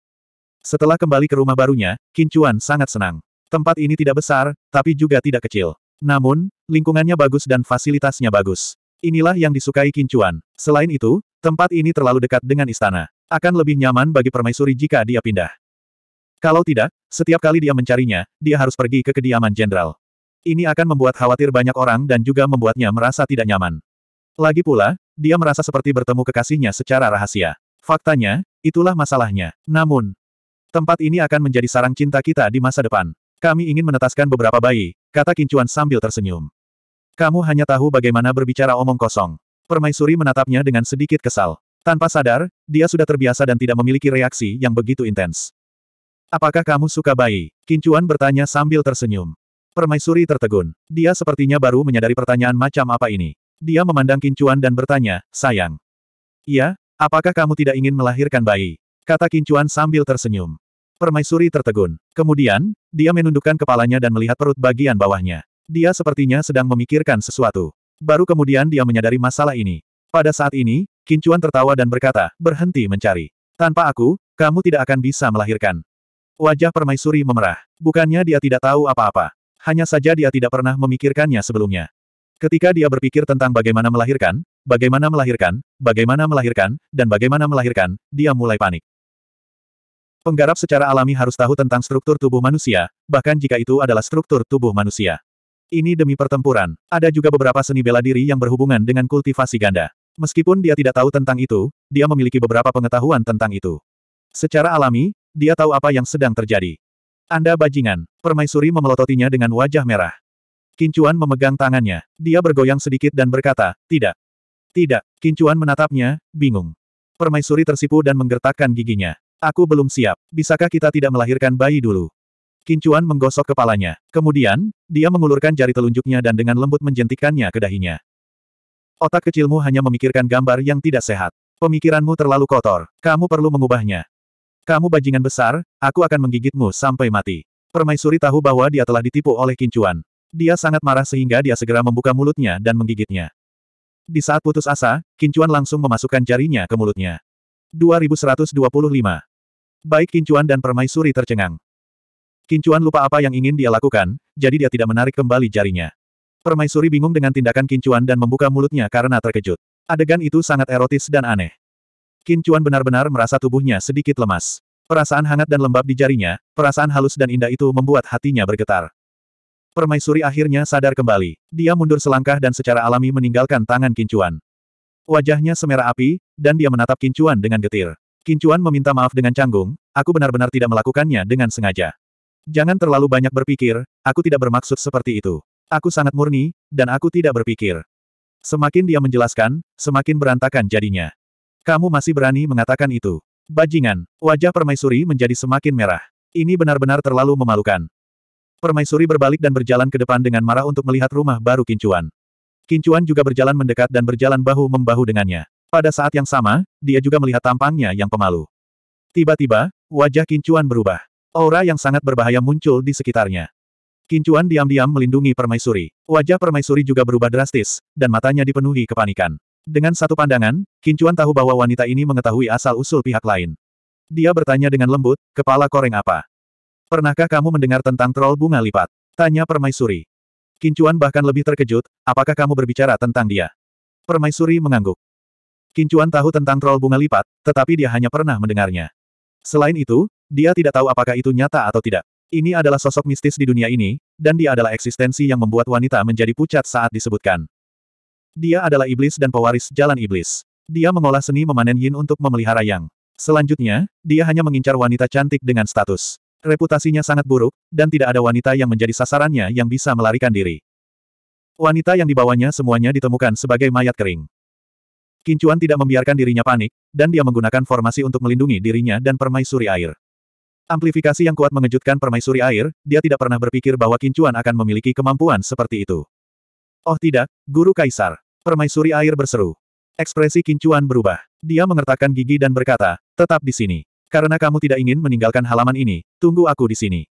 Setelah kembali ke rumah barunya, Kincuan sangat senang. Tempat ini tidak besar, tapi juga tidak kecil. Namun, lingkungannya bagus dan fasilitasnya bagus. Inilah yang disukai Kincuan. Selain itu, tempat ini terlalu dekat dengan istana. Akan lebih nyaman bagi permaisuri jika dia pindah. Kalau tidak, setiap kali dia mencarinya, dia harus pergi ke kediaman jenderal. Ini akan membuat khawatir banyak orang dan juga membuatnya merasa tidak nyaman. Lagi pula, dia merasa seperti bertemu kekasihnya secara rahasia. Faktanya, itulah masalahnya. Namun, tempat ini akan menjadi sarang cinta kita di masa depan. Kami ingin menetaskan beberapa bayi, kata Kincuan sambil tersenyum. Kamu hanya tahu bagaimana berbicara omong kosong. Permaisuri menatapnya dengan sedikit kesal. Tanpa sadar, dia sudah terbiasa dan tidak memiliki reaksi yang begitu intens. Apakah kamu suka bayi? Kincuan bertanya sambil tersenyum. Permaisuri tertegun. Dia sepertinya baru menyadari pertanyaan macam apa ini. Dia memandang Kincuan dan bertanya, sayang. Iya, apakah kamu tidak ingin melahirkan bayi? Kata Kincuan sambil tersenyum. Permaisuri tertegun. Kemudian, dia menundukkan kepalanya dan melihat perut bagian bawahnya. Dia sepertinya sedang memikirkan sesuatu. Baru kemudian dia menyadari masalah ini. Pada saat ini, Kincuan tertawa dan berkata, berhenti mencari. Tanpa aku, kamu tidak akan bisa melahirkan. Wajah permaisuri memerah. Bukannya dia tidak tahu apa-apa. Hanya saja dia tidak pernah memikirkannya sebelumnya. Ketika dia berpikir tentang bagaimana melahirkan, bagaimana melahirkan, bagaimana melahirkan, dan bagaimana melahirkan, dia mulai panik. Penggarap secara alami harus tahu tentang struktur tubuh manusia, bahkan jika itu adalah struktur tubuh manusia. Ini demi pertempuran. Ada juga beberapa seni bela diri yang berhubungan dengan kultivasi ganda. Meskipun dia tidak tahu tentang itu, dia memiliki beberapa pengetahuan tentang itu. Secara alami, dia tahu apa yang sedang terjadi. Anda bajingan. Permaisuri memelototinya dengan wajah merah. Kincuan memegang tangannya. Dia bergoyang sedikit dan berkata, tidak. Tidak. Kincuan menatapnya, bingung. Permaisuri tersipu dan menggertakkan giginya. Aku belum siap. Bisakah kita tidak melahirkan bayi dulu? Kincuan menggosok kepalanya. Kemudian, dia mengulurkan jari telunjuknya dan dengan lembut menjentikannya ke dahinya. Otak kecilmu hanya memikirkan gambar yang tidak sehat. Pemikiranmu terlalu kotor. Kamu perlu mengubahnya. Kamu bajingan besar, aku akan menggigitmu sampai mati. Permaisuri tahu bahwa dia telah ditipu oleh Kincuan. Dia sangat marah sehingga dia segera membuka mulutnya dan menggigitnya. Di saat putus asa, Kincuan langsung memasukkan jarinya ke mulutnya. 2125. Baik Kincuan dan permaisuri tercengang. Kincuan lupa apa yang ingin dia lakukan, jadi dia tidak menarik kembali jarinya. Permaisuri bingung dengan tindakan Kincuan dan membuka mulutnya karena terkejut. Adegan itu sangat erotis dan aneh. Kincuan benar-benar merasa tubuhnya sedikit lemas. Perasaan hangat dan lembab di jarinya, perasaan halus dan indah itu membuat hatinya bergetar. Permaisuri akhirnya sadar kembali. Dia mundur selangkah dan secara alami meninggalkan tangan Kincuan. Wajahnya semerah api, dan dia menatap Kincuan dengan getir. Kincuan meminta maaf dengan canggung, aku benar-benar tidak melakukannya dengan sengaja. Jangan terlalu banyak berpikir, aku tidak bermaksud seperti itu. Aku sangat murni, dan aku tidak berpikir. Semakin dia menjelaskan, semakin berantakan jadinya. Kamu masih berani mengatakan itu. Bajingan, wajah permaisuri menjadi semakin merah. Ini benar-benar terlalu memalukan. Permaisuri berbalik dan berjalan ke depan dengan marah untuk melihat rumah baru Kincuan. Kincuan juga berjalan mendekat dan berjalan bahu-membahu dengannya. Pada saat yang sama, dia juga melihat tampangnya yang pemalu. Tiba-tiba, wajah Kincuan berubah. Aura yang sangat berbahaya muncul di sekitarnya. Kincuan diam-diam melindungi permaisuri. Wajah permaisuri juga berubah drastis, dan matanya dipenuhi kepanikan. Dengan satu pandangan, Kincuan tahu bahwa wanita ini mengetahui asal-usul pihak lain. Dia bertanya dengan lembut, kepala koreng apa? Pernahkah kamu mendengar tentang troll bunga lipat? Tanya permaisuri. Kincuan bahkan lebih terkejut, apakah kamu berbicara tentang dia? Permaisuri mengangguk. Kincuan tahu tentang troll bunga lipat, tetapi dia hanya pernah mendengarnya. Selain itu, dia tidak tahu apakah itu nyata atau tidak. Ini adalah sosok mistis di dunia ini, dan dia adalah eksistensi yang membuat wanita menjadi pucat saat disebutkan. Dia adalah iblis dan pewaris jalan iblis. Dia mengolah seni memanen yin untuk memelihara yang. Selanjutnya, dia hanya mengincar wanita cantik dengan status. Reputasinya sangat buruk, dan tidak ada wanita yang menjadi sasarannya yang bisa melarikan diri. Wanita yang dibawanya semuanya ditemukan sebagai mayat kering. Kincuan tidak membiarkan dirinya panik, dan dia menggunakan formasi untuk melindungi dirinya dan permaisuri air. Amplifikasi yang kuat mengejutkan permaisuri air, dia tidak pernah berpikir bahwa Kincuan akan memiliki kemampuan seperti itu. Oh tidak, Guru Kaisar. Permaisuri air berseru. Ekspresi Kincuan berubah. Dia mengertakkan gigi dan berkata, tetap di sini. Karena kamu tidak ingin meninggalkan halaman ini, tunggu aku di sini.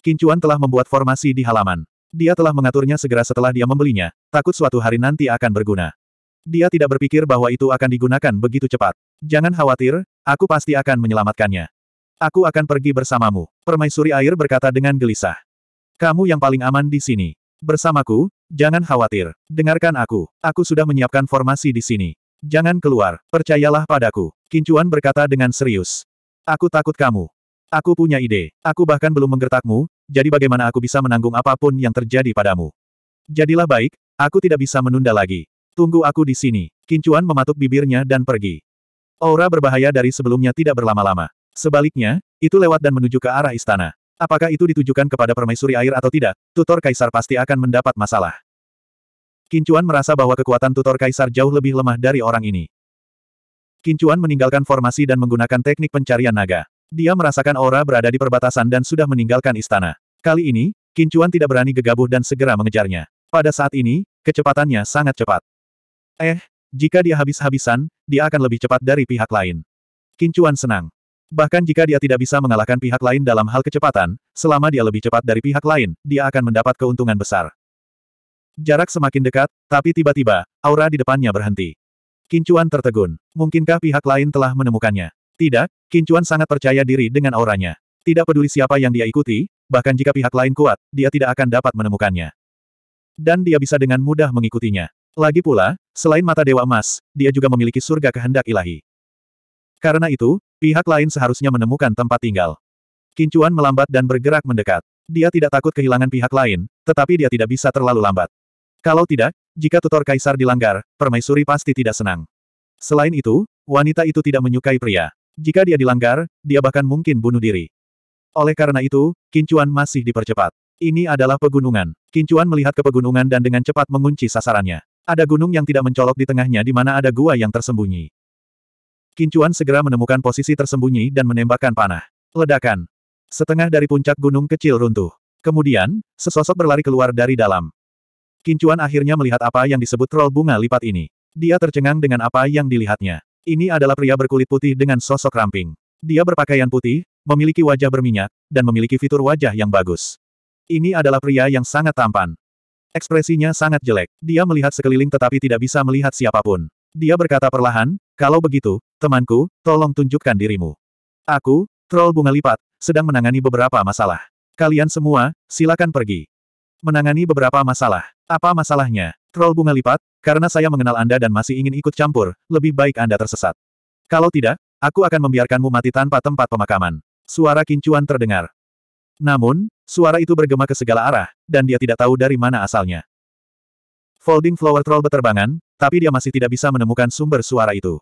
Kincuan telah membuat formasi di halaman. Dia telah mengaturnya segera setelah dia membelinya, takut suatu hari nanti akan berguna. Dia tidak berpikir bahwa itu akan digunakan begitu cepat. Jangan khawatir, aku pasti akan menyelamatkannya. Aku akan pergi bersamamu. Permaisuri air berkata dengan gelisah. Kamu yang paling aman di sini. Bersamaku, jangan khawatir. Dengarkan aku. Aku sudah menyiapkan formasi di sini. Jangan keluar. Percayalah padaku. Kincuan berkata dengan serius. Aku takut kamu. Aku punya ide. Aku bahkan belum menggertakmu, jadi bagaimana aku bisa menanggung apapun yang terjadi padamu. Jadilah baik, aku tidak bisa menunda lagi. Tunggu aku di sini. Kincuan mematuk bibirnya dan pergi. Aura berbahaya dari sebelumnya tidak berlama-lama. Sebaliknya, itu lewat dan menuju ke arah istana. Apakah itu ditujukan kepada permaisuri air atau tidak, tutor kaisar pasti akan mendapat masalah. Kincuan merasa bahwa kekuatan tutor kaisar jauh lebih lemah dari orang ini. Kincuan meninggalkan formasi dan menggunakan teknik pencarian naga. Dia merasakan aura berada di perbatasan dan sudah meninggalkan istana. Kali ini, Kincuan tidak berani gegabah dan segera mengejarnya. Pada saat ini, kecepatannya sangat cepat. Eh, jika dia habis-habisan, dia akan lebih cepat dari pihak lain. Kincuan senang. Bahkan jika dia tidak bisa mengalahkan pihak lain dalam hal kecepatan, selama dia lebih cepat dari pihak lain, dia akan mendapat keuntungan besar. Jarak semakin dekat, tapi tiba-tiba, aura di depannya berhenti. Kincuan tertegun. Mungkinkah pihak lain telah menemukannya? Tidak, Kincuan sangat percaya diri dengan auranya. Tidak peduli siapa yang dia ikuti, bahkan jika pihak lain kuat, dia tidak akan dapat menemukannya. Dan dia bisa dengan mudah mengikutinya. Lagi pula, selain mata Dewa Emas, dia juga memiliki surga kehendak ilahi. Karena itu, pihak lain seharusnya menemukan tempat tinggal. Kincuan melambat dan bergerak mendekat. Dia tidak takut kehilangan pihak lain, tetapi dia tidak bisa terlalu lambat. Kalau tidak, jika tutor kaisar dilanggar, permaisuri pasti tidak senang. Selain itu, wanita itu tidak menyukai pria. Jika dia dilanggar, dia bahkan mungkin bunuh diri. Oleh karena itu, Kincuan masih dipercepat. Ini adalah pegunungan. Kincuan melihat ke pegunungan dan dengan cepat mengunci sasarannya. Ada gunung yang tidak mencolok di tengahnya di mana ada gua yang tersembunyi. Kincuan segera menemukan posisi tersembunyi dan menembakkan panah. Ledakan. Setengah dari puncak gunung kecil runtuh. Kemudian, sesosok berlari keluar dari dalam. Kincuan akhirnya melihat apa yang disebut troll bunga lipat ini. Dia tercengang dengan apa yang dilihatnya. Ini adalah pria berkulit putih dengan sosok ramping. Dia berpakaian putih, memiliki wajah berminyak, dan memiliki fitur wajah yang bagus. Ini adalah pria yang sangat tampan. Ekspresinya sangat jelek. Dia melihat sekeliling tetapi tidak bisa melihat siapapun. Dia berkata perlahan, kalau begitu, temanku, tolong tunjukkan dirimu. Aku, troll bunga lipat, sedang menangani beberapa masalah. Kalian semua, silakan pergi. Menangani beberapa masalah. Apa masalahnya? Troll bunga lipat, karena saya mengenal Anda dan masih ingin ikut campur, lebih baik Anda tersesat. Kalau tidak, aku akan membiarkanmu mati tanpa tempat pemakaman. Suara kincuan terdengar. Namun, suara itu bergema ke segala arah, dan dia tidak tahu dari mana asalnya. Folding Flower Troll beterbangan, tapi dia masih tidak bisa menemukan sumber suara itu.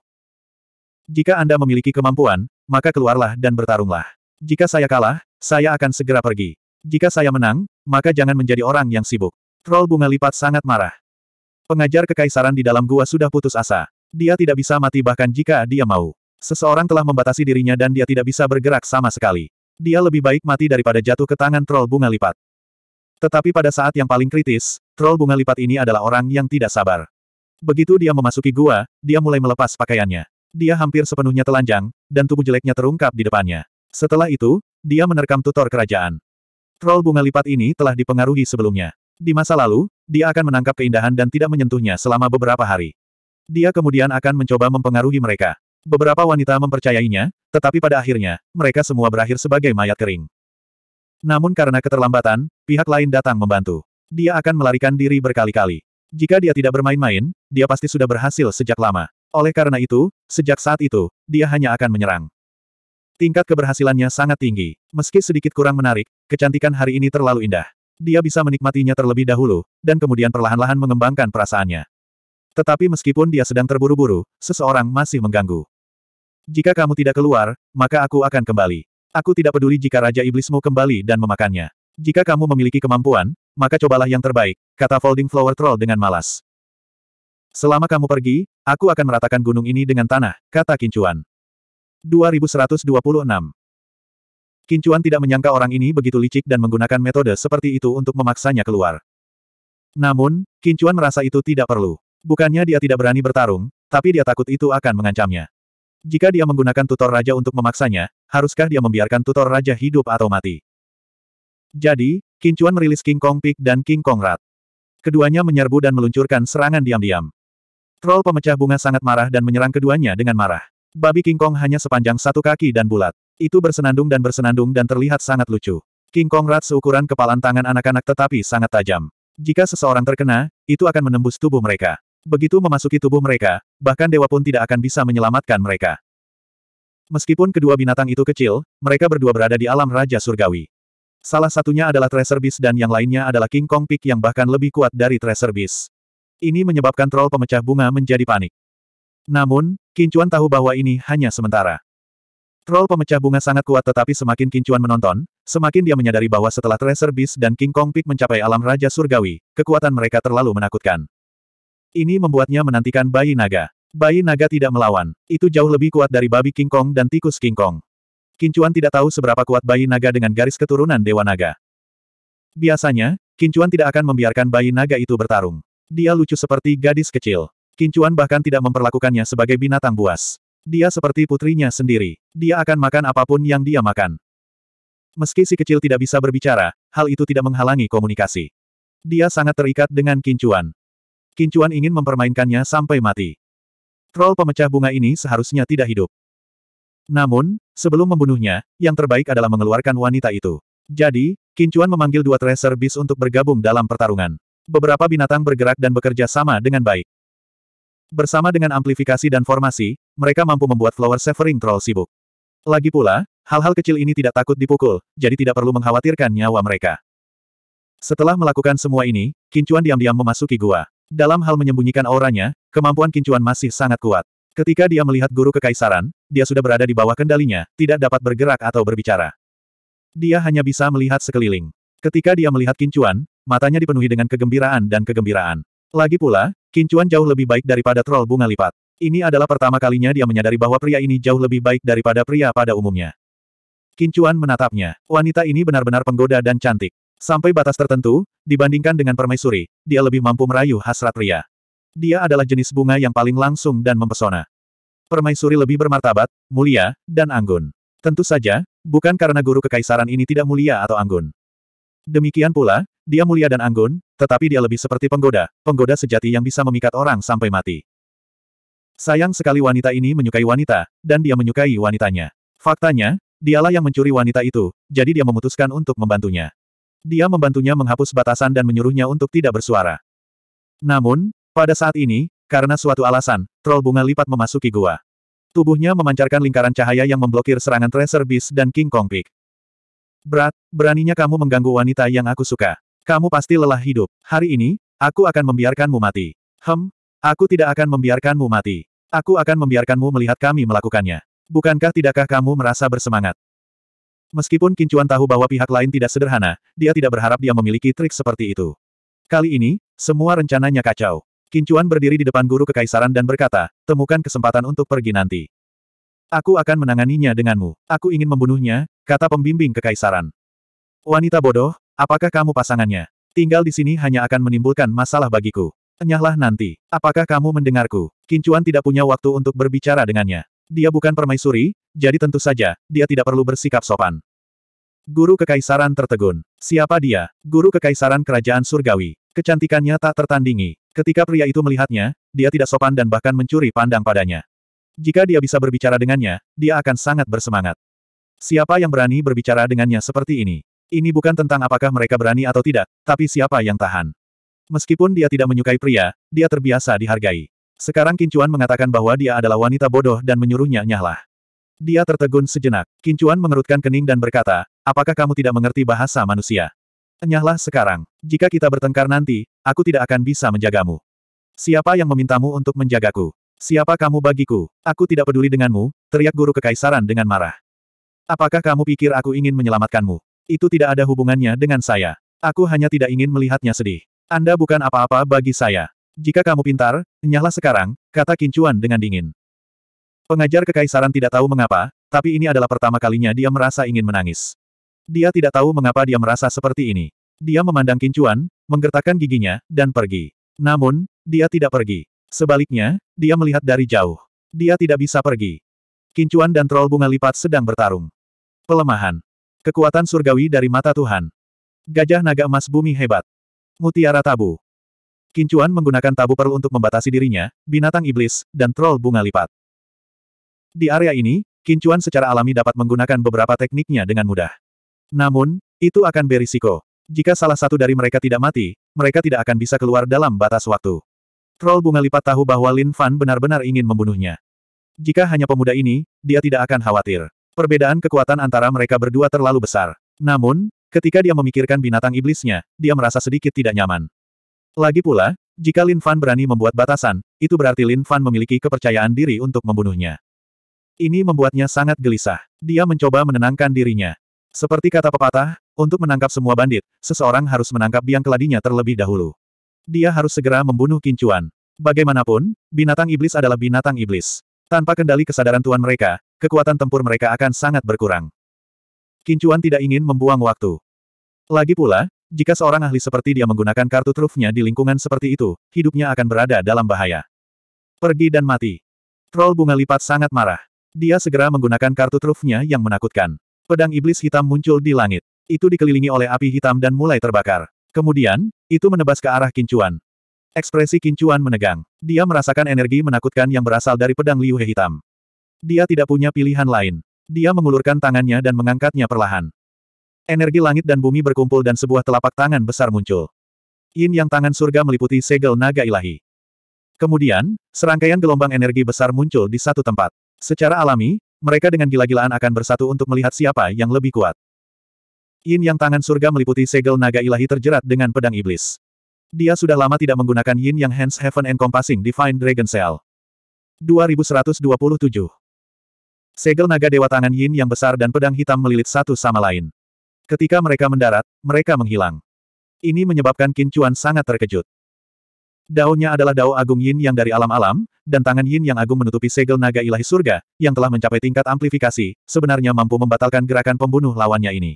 Jika Anda memiliki kemampuan, maka keluarlah dan bertarunglah. Jika saya kalah, saya akan segera pergi. Jika saya menang, maka jangan menjadi orang yang sibuk. Troll bunga lipat sangat marah. Pengajar kekaisaran di dalam gua sudah putus asa. Dia tidak bisa mati bahkan jika dia mau. Seseorang telah membatasi dirinya dan dia tidak bisa bergerak sama sekali. Dia lebih baik mati daripada jatuh ke tangan troll bunga lipat. Tetapi pada saat yang paling kritis, troll bunga lipat ini adalah orang yang tidak sabar. Begitu dia memasuki gua, dia mulai melepas pakaiannya. Dia hampir sepenuhnya telanjang, dan tubuh jeleknya terungkap di depannya. Setelah itu, dia menerkam tutor kerajaan. Troll bunga lipat ini telah dipengaruhi sebelumnya. Di masa lalu, dia akan menangkap keindahan dan tidak menyentuhnya selama beberapa hari. Dia kemudian akan mencoba mempengaruhi mereka. Beberapa wanita mempercayainya, tetapi pada akhirnya, mereka semua berakhir sebagai mayat kering. Namun karena keterlambatan, pihak lain datang membantu. Dia akan melarikan diri berkali-kali. Jika dia tidak bermain-main, dia pasti sudah berhasil sejak lama. Oleh karena itu, sejak saat itu, dia hanya akan menyerang. Tingkat keberhasilannya sangat tinggi. Meski sedikit kurang menarik, kecantikan hari ini terlalu indah. Dia bisa menikmatinya terlebih dahulu, dan kemudian perlahan-lahan mengembangkan perasaannya. Tetapi meskipun dia sedang terburu-buru, seseorang masih mengganggu. Jika kamu tidak keluar, maka aku akan kembali. Aku tidak peduli jika Raja Iblismu kembali dan memakannya. Jika kamu memiliki kemampuan, maka cobalah yang terbaik, kata Folding Flower Troll dengan malas. Selama kamu pergi, aku akan meratakan gunung ini dengan tanah, kata Kincuan. 2126 Kincuan tidak menyangka orang ini begitu licik dan menggunakan metode seperti itu untuk memaksanya keluar. Namun, Kincuan merasa itu tidak perlu. Bukannya dia tidak berani bertarung, tapi dia takut itu akan mengancamnya. Jika dia menggunakan tutor raja untuk memaksanya, haruskah dia membiarkan tutor raja hidup atau mati? Jadi, Kincuan merilis King Kong Pik dan King Kong Rat. Keduanya menyerbu dan meluncurkan serangan diam-diam. Troll pemecah bunga sangat marah dan menyerang keduanya dengan marah. Babi King Kong hanya sepanjang satu kaki dan bulat. Itu bersenandung dan bersenandung dan terlihat sangat lucu. King Kong Rat seukuran kepalan tangan anak-anak tetapi sangat tajam. Jika seseorang terkena, itu akan menembus tubuh mereka. Begitu memasuki tubuh mereka, bahkan dewa pun tidak akan bisa menyelamatkan mereka. Meskipun kedua binatang itu kecil, mereka berdua berada di alam Raja Surgawi. Salah satunya adalah Tracer Beast dan yang lainnya adalah King Kong Peak yang bahkan lebih kuat dari Tracer Beast. Ini menyebabkan troll pemecah bunga menjadi panik. Namun, Kincuan tahu bahwa ini hanya sementara. Troll pemecah bunga sangat kuat tetapi semakin Kincuan menonton, semakin dia menyadari bahwa setelah Tracer Beast dan King Kong Peak mencapai alam Raja Surgawi, kekuatan mereka terlalu menakutkan. Ini membuatnya menantikan bayi naga. Bayi naga tidak melawan. Itu jauh lebih kuat dari babi King Kong dan tikus King Kong. Kincuan tidak tahu seberapa kuat bayi naga dengan garis keturunan Dewa Naga. Biasanya, Kincuan tidak akan membiarkan bayi naga itu bertarung. Dia lucu seperti gadis kecil. Kincuan bahkan tidak memperlakukannya sebagai binatang buas. Dia seperti putrinya sendiri. Dia akan makan apapun yang dia makan. Meski si kecil tidak bisa berbicara, hal itu tidak menghalangi komunikasi. Dia sangat terikat dengan Kincuan. Kincuan ingin mempermainkannya sampai mati. Troll pemecah bunga ini seharusnya tidak hidup. Namun, sebelum membunuhnya, yang terbaik adalah mengeluarkan wanita itu. Jadi, Kincuan memanggil dua tracer bis untuk bergabung dalam pertarungan. Beberapa binatang bergerak dan bekerja sama dengan baik. Bersama dengan amplifikasi dan formasi, mereka mampu membuat Flower Severing Troll sibuk. Lagi pula, hal-hal kecil ini tidak takut dipukul, jadi tidak perlu mengkhawatirkan nyawa mereka. Setelah melakukan semua ini, Kincuan diam-diam memasuki gua. Dalam hal menyembunyikan auranya, kemampuan Kincuan masih sangat kuat. Ketika dia melihat guru kekaisaran, dia sudah berada di bawah kendalinya, tidak dapat bergerak atau berbicara. Dia hanya bisa melihat sekeliling. Ketika dia melihat Kincuan, matanya dipenuhi dengan kegembiraan dan kegembiraan. Lagi pula, Kincuan jauh lebih baik daripada troll bunga lipat. Ini adalah pertama kalinya dia menyadari bahwa pria ini jauh lebih baik daripada pria pada umumnya. Kincuan menatapnya. Wanita ini benar-benar penggoda dan cantik. Sampai batas tertentu, dibandingkan dengan permaisuri, dia lebih mampu merayu hasrat pria. Dia adalah jenis bunga yang paling langsung dan mempesona. Permaisuri lebih bermartabat, mulia, dan anggun. Tentu saja, bukan karena guru kekaisaran ini tidak mulia atau anggun. Demikian pula, dia mulia dan anggun, tetapi dia lebih seperti penggoda, penggoda sejati yang bisa memikat orang sampai mati. Sayang sekali wanita ini menyukai wanita, dan dia menyukai wanitanya. Faktanya, dialah yang mencuri wanita itu, jadi dia memutuskan untuk membantunya. Dia membantunya menghapus batasan dan menyuruhnya untuk tidak bersuara. Namun, pada saat ini, karena suatu alasan, troll bunga lipat memasuki gua. Tubuhnya memancarkan lingkaran cahaya yang memblokir serangan Tracer Beast dan King Kong Peak. Berat, beraninya kamu mengganggu wanita yang aku suka. Kamu pasti lelah hidup. Hari ini, aku akan membiarkanmu mati. Hem, aku tidak akan membiarkanmu mati. Aku akan membiarkanmu melihat kami melakukannya. Bukankah tidakkah kamu merasa bersemangat? Meskipun Kincuan tahu bahwa pihak lain tidak sederhana, dia tidak berharap dia memiliki trik seperti itu. Kali ini, semua rencananya kacau. Kincuan berdiri di depan guru kekaisaran dan berkata, temukan kesempatan untuk pergi nanti. Aku akan menanganinya denganmu. Aku ingin membunuhnya, kata pembimbing kekaisaran. Wanita bodoh, apakah kamu pasangannya? Tinggal di sini hanya akan menimbulkan masalah bagiku. Enyahlah nanti. Apakah kamu mendengarku? Kincuan tidak punya waktu untuk berbicara dengannya. Dia bukan permaisuri, jadi tentu saja, dia tidak perlu bersikap sopan. Guru Kekaisaran tertegun. Siapa dia? Guru Kekaisaran Kerajaan Surgawi. Kecantikannya tak tertandingi. Ketika pria itu melihatnya, dia tidak sopan dan bahkan mencuri pandang padanya. Jika dia bisa berbicara dengannya, dia akan sangat bersemangat. Siapa yang berani berbicara dengannya seperti ini? Ini bukan tentang apakah mereka berani atau tidak, tapi siapa yang tahan. Meskipun dia tidak menyukai pria, dia terbiasa dihargai. Sekarang Kincuan mengatakan bahwa dia adalah wanita bodoh dan menyuruhnya nyahlah. Dia tertegun sejenak. Kincuan mengerutkan kening dan berkata, apakah kamu tidak mengerti bahasa manusia? Enyahlah sekarang. Jika kita bertengkar nanti, aku tidak akan bisa menjagamu. Siapa yang memintamu untuk menjagaku? Siapa kamu bagiku? Aku tidak peduli denganmu, teriak guru kekaisaran dengan marah. Apakah kamu pikir aku ingin menyelamatkanmu? Itu tidak ada hubungannya dengan saya. Aku hanya tidak ingin melihatnya sedih. Anda bukan apa-apa bagi saya. Jika kamu pintar, nyahlah sekarang, kata Kincuan dengan dingin. Pengajar kekaisaran tidak tahu mengapa, tapi ini adalah pertama kalinya dia merasa ingin menangis. Dia tidak tahu mengapa dia merasa seperti ini. Dia memandang Kincuan, menggertakkan giginya, dan pergi. Namun, dia tidak pergi. Sebaliknya, dia melihat dari jauh. Dia tidak bisa pergi. Kincuan dan troll bunga lipat sedang bertarung. Pelemahan. Kekuatan surgawi dari mata Tuhan. Gajah naga emas bumi hebat. Mutiara tabu. Kincuan menggunakan tabu perlu untuk membatasi dirinya, binatang iblis, dan troll bunga lipat. Di area ini, Kincuan secara alami dapat menggunakan beberapa tekniknya dengan mudah. Namun, itu akan berisiko. Jika salah satu dari mereka tidak mati, mereka tidak akan bisa keluar dalam batas waktu. Troll bunga lipat tahu bahwa Lin Fan benar-benar ingin membunuhnya. Jika hanya pemuda ini, dia tidak akan khawatir. Perbedaan kekuatan antara mereka berdua terlalu besar. Namun, ketika dia memikirkan binatang iblisnya, dia merasa sedikit tidak nyaman. Lagi pula, jika Lin Fan berani membuat batasan, itu berarti Lin Fan memiliki kepercayaan diri untuk membunuhnya. Ini membuatnya sangat gelisah. Dia mencoba menenangkan dirinya. Seperti kata pepatah, untuk menangkap semua bandit, seseorang harus menangkap biang keladinya terlebih dahulu. Dia harus segera membunuh kincuan. Bagaimanapun, binatang iblis adalah binatang iblis. Tanpa kendali kesadaran tuan mereka, kekuatan tempur mereka akan sangat berkurang. Kincuan tidak ingin membuang waktu. Lagi pula, jika seorang ahli seperti dia menggunakan kartu trufnya di lingkungan seperti itu, hidupnya akan berada dalam bahaya. Pergi dan mati. Troll bunga lipat sangat marah. Dia segera menggunakan kartu trufnya yang menakutkan. Pedang iblis hitam muncul di langit. Itu dikelilingi oleh api hitam dan mulai terbakar. Kemudian, itu menebas ke arah kincuan. Ekspresi kincuan menegang. Dia merasakan energi menakutkan yang berasal dari pedang liuhe hitam. Dia tidak punya pilihan lain. Dia mengulurkan tangannya dan mengangkatnya perlahan. Energi langit dan bumi berkumpul dan sebuah telapak tangan besar muncul. Yin yang tangan surga meliputi segel naga ilahi. Kemudian, serangkaian gelombang energi besar muncul di satu tempat. Secara alami, mereka dengan gila-gilaan akan bersatu untuk melihat siapa yang lebih kuat. Yin yang tangan surga meliputi segel naga ilahi terjerat dengan pedang iblis. Dia sudah lama tidak menggunakan Yin yang Hands Heaven Encompassing Divine Dragon Cell. 2127 Segel naga dewa tangan Yin yang besar dan pedang hitam melilit satu sama lain. Ketika mereka mendarat, mereka menghilang. Ini menyebabkan Qin Chuan sangat terkejut. Daunnya adalah dao agung Yin yang dari alam-alam, dan tangan Yin yang agung menutupi segel naga ilahi surga, yang telah mencapai tingkat amplifikasi, sebenarnya mampu membatalkan gerakan pembunuh lawannya ini.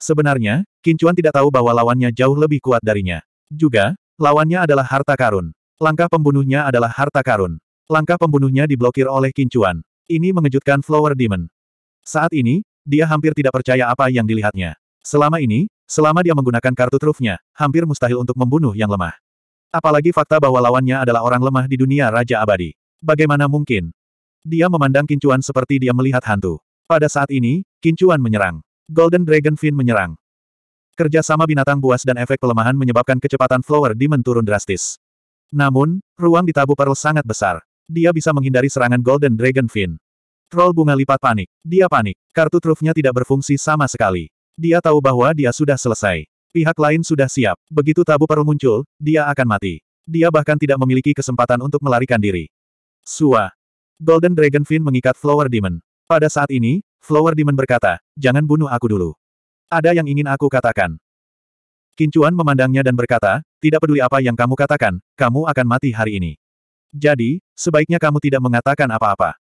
Sebenarnya, Kincuan tidak tahu bahwa lawannya jauh lebih kuat darinya. Juga, lawannya adalah harta karun. Langkah pembunuhnya adalah harta karun. Langkah pembunuhnya diblokir oleh Kincuan. Ini mengejutkan Flower Demon. Saat ini, dia hampir tidak percaya apa yang dilihatnya. Selama ini, selama dia menggunakan kartu trufnya, hampir mustahil untuk membunuh yang lemah. Apalagi fakta bahwa lawannya adalah orang lemah di dunia Raja Abadi. Bagaimana mungkin? Dia memandang Kincuan seperti dia melihat hantu. Pada saat ini, Kincuan menyerang. Golden Dragon Fin menyerang. Kerjasama binatang buas dan efek pelemahan menyebabkan kecepatan Flower Demon turun drastis. Namun, ruang di tabu Pearl sangat besar. Dia bisa menghindari serangan Golden Dragon Fin. Troll bunga lipat panik. Dia panik. Kartu trufnya tidak berfungsi sama sekali. Dia tahu bahwa dia sudah selesai. Pihak lain sudah siap. Begitu tabu perlu muncul, dia akan mati. Dia bahkan tidak memiliki kesempatan untuk melarikan diri. Sua. Golden Dragonfin mengikat Flower Demon. Pada saat ini, Flower Demon berkata, jangan bunuh aku dulu. Ada yang ingin aku katakan. Kincuan memandangnya dan berkata, tidak peduli apa yang kamu katakan, kamu akan mati hari ini. Jadi, sebaiknya kamu tidak mengatakan apa-apa.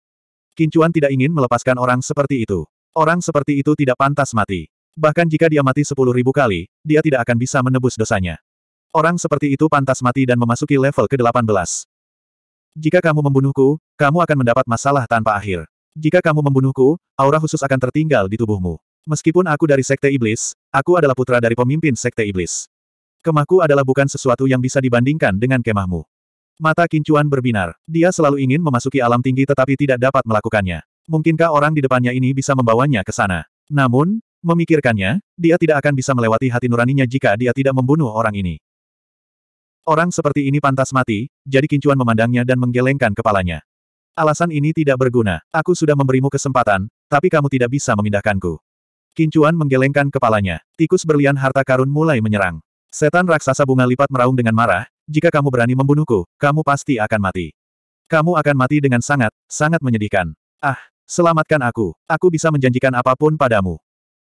Kincuan tidak ingin melepaskan orang seperti itu. Orang seperti itu tidak pantas mati. Bahkan jika dia mati sepuluh ribu kali, dia tidak akan bisa menebus dosanya. Orang seperti itu pantas mati dan memasuki level ke-18. Jika kamu membunuhku, kamu akan mendapat masalah tanpa akhir. Jika kamu membunuhku, aura khusus akan tertinggal di tubuhmu. Meskipun aku dari Sekte Iblis, aku adalah putra dari pemimpin Sekte Iblis. Kemahku adalah bukan sesuatu yang bisa dibandingkan dengan kemahmu. Mata Kincuan berbinar. Dia selalu ingin memasuki alam tinggi tetapi tidak dapat melakukannya. Mungkinkah orang di depannya ini bisa membawanya ke sana? Namun, Memikirkannya, dia tidak akan bisa melewati hati nuraninya jika dia tidak membunuh orang ini. Orang seperti ini pantas mati, jadi Kincuan memandangnya dan menggelengkan kepalanya. Alasan ini tidak berguna. Aku sudah memberimu kesempatan, tapi kamu tidak bisa memindahkanku. Kincuan menggelengkan kepalanya. Tikus berlian harta karun mulai menyerang. Setan raksasa bunga lipat meraung dengan marah, jika kamu berani membunuhku, kamu pasti akan mati. Kamu akan mati dengan sangat, sangat menyedihkan. Ah, selamatkan aku. Aku bisa menjanjikan apapun padamu.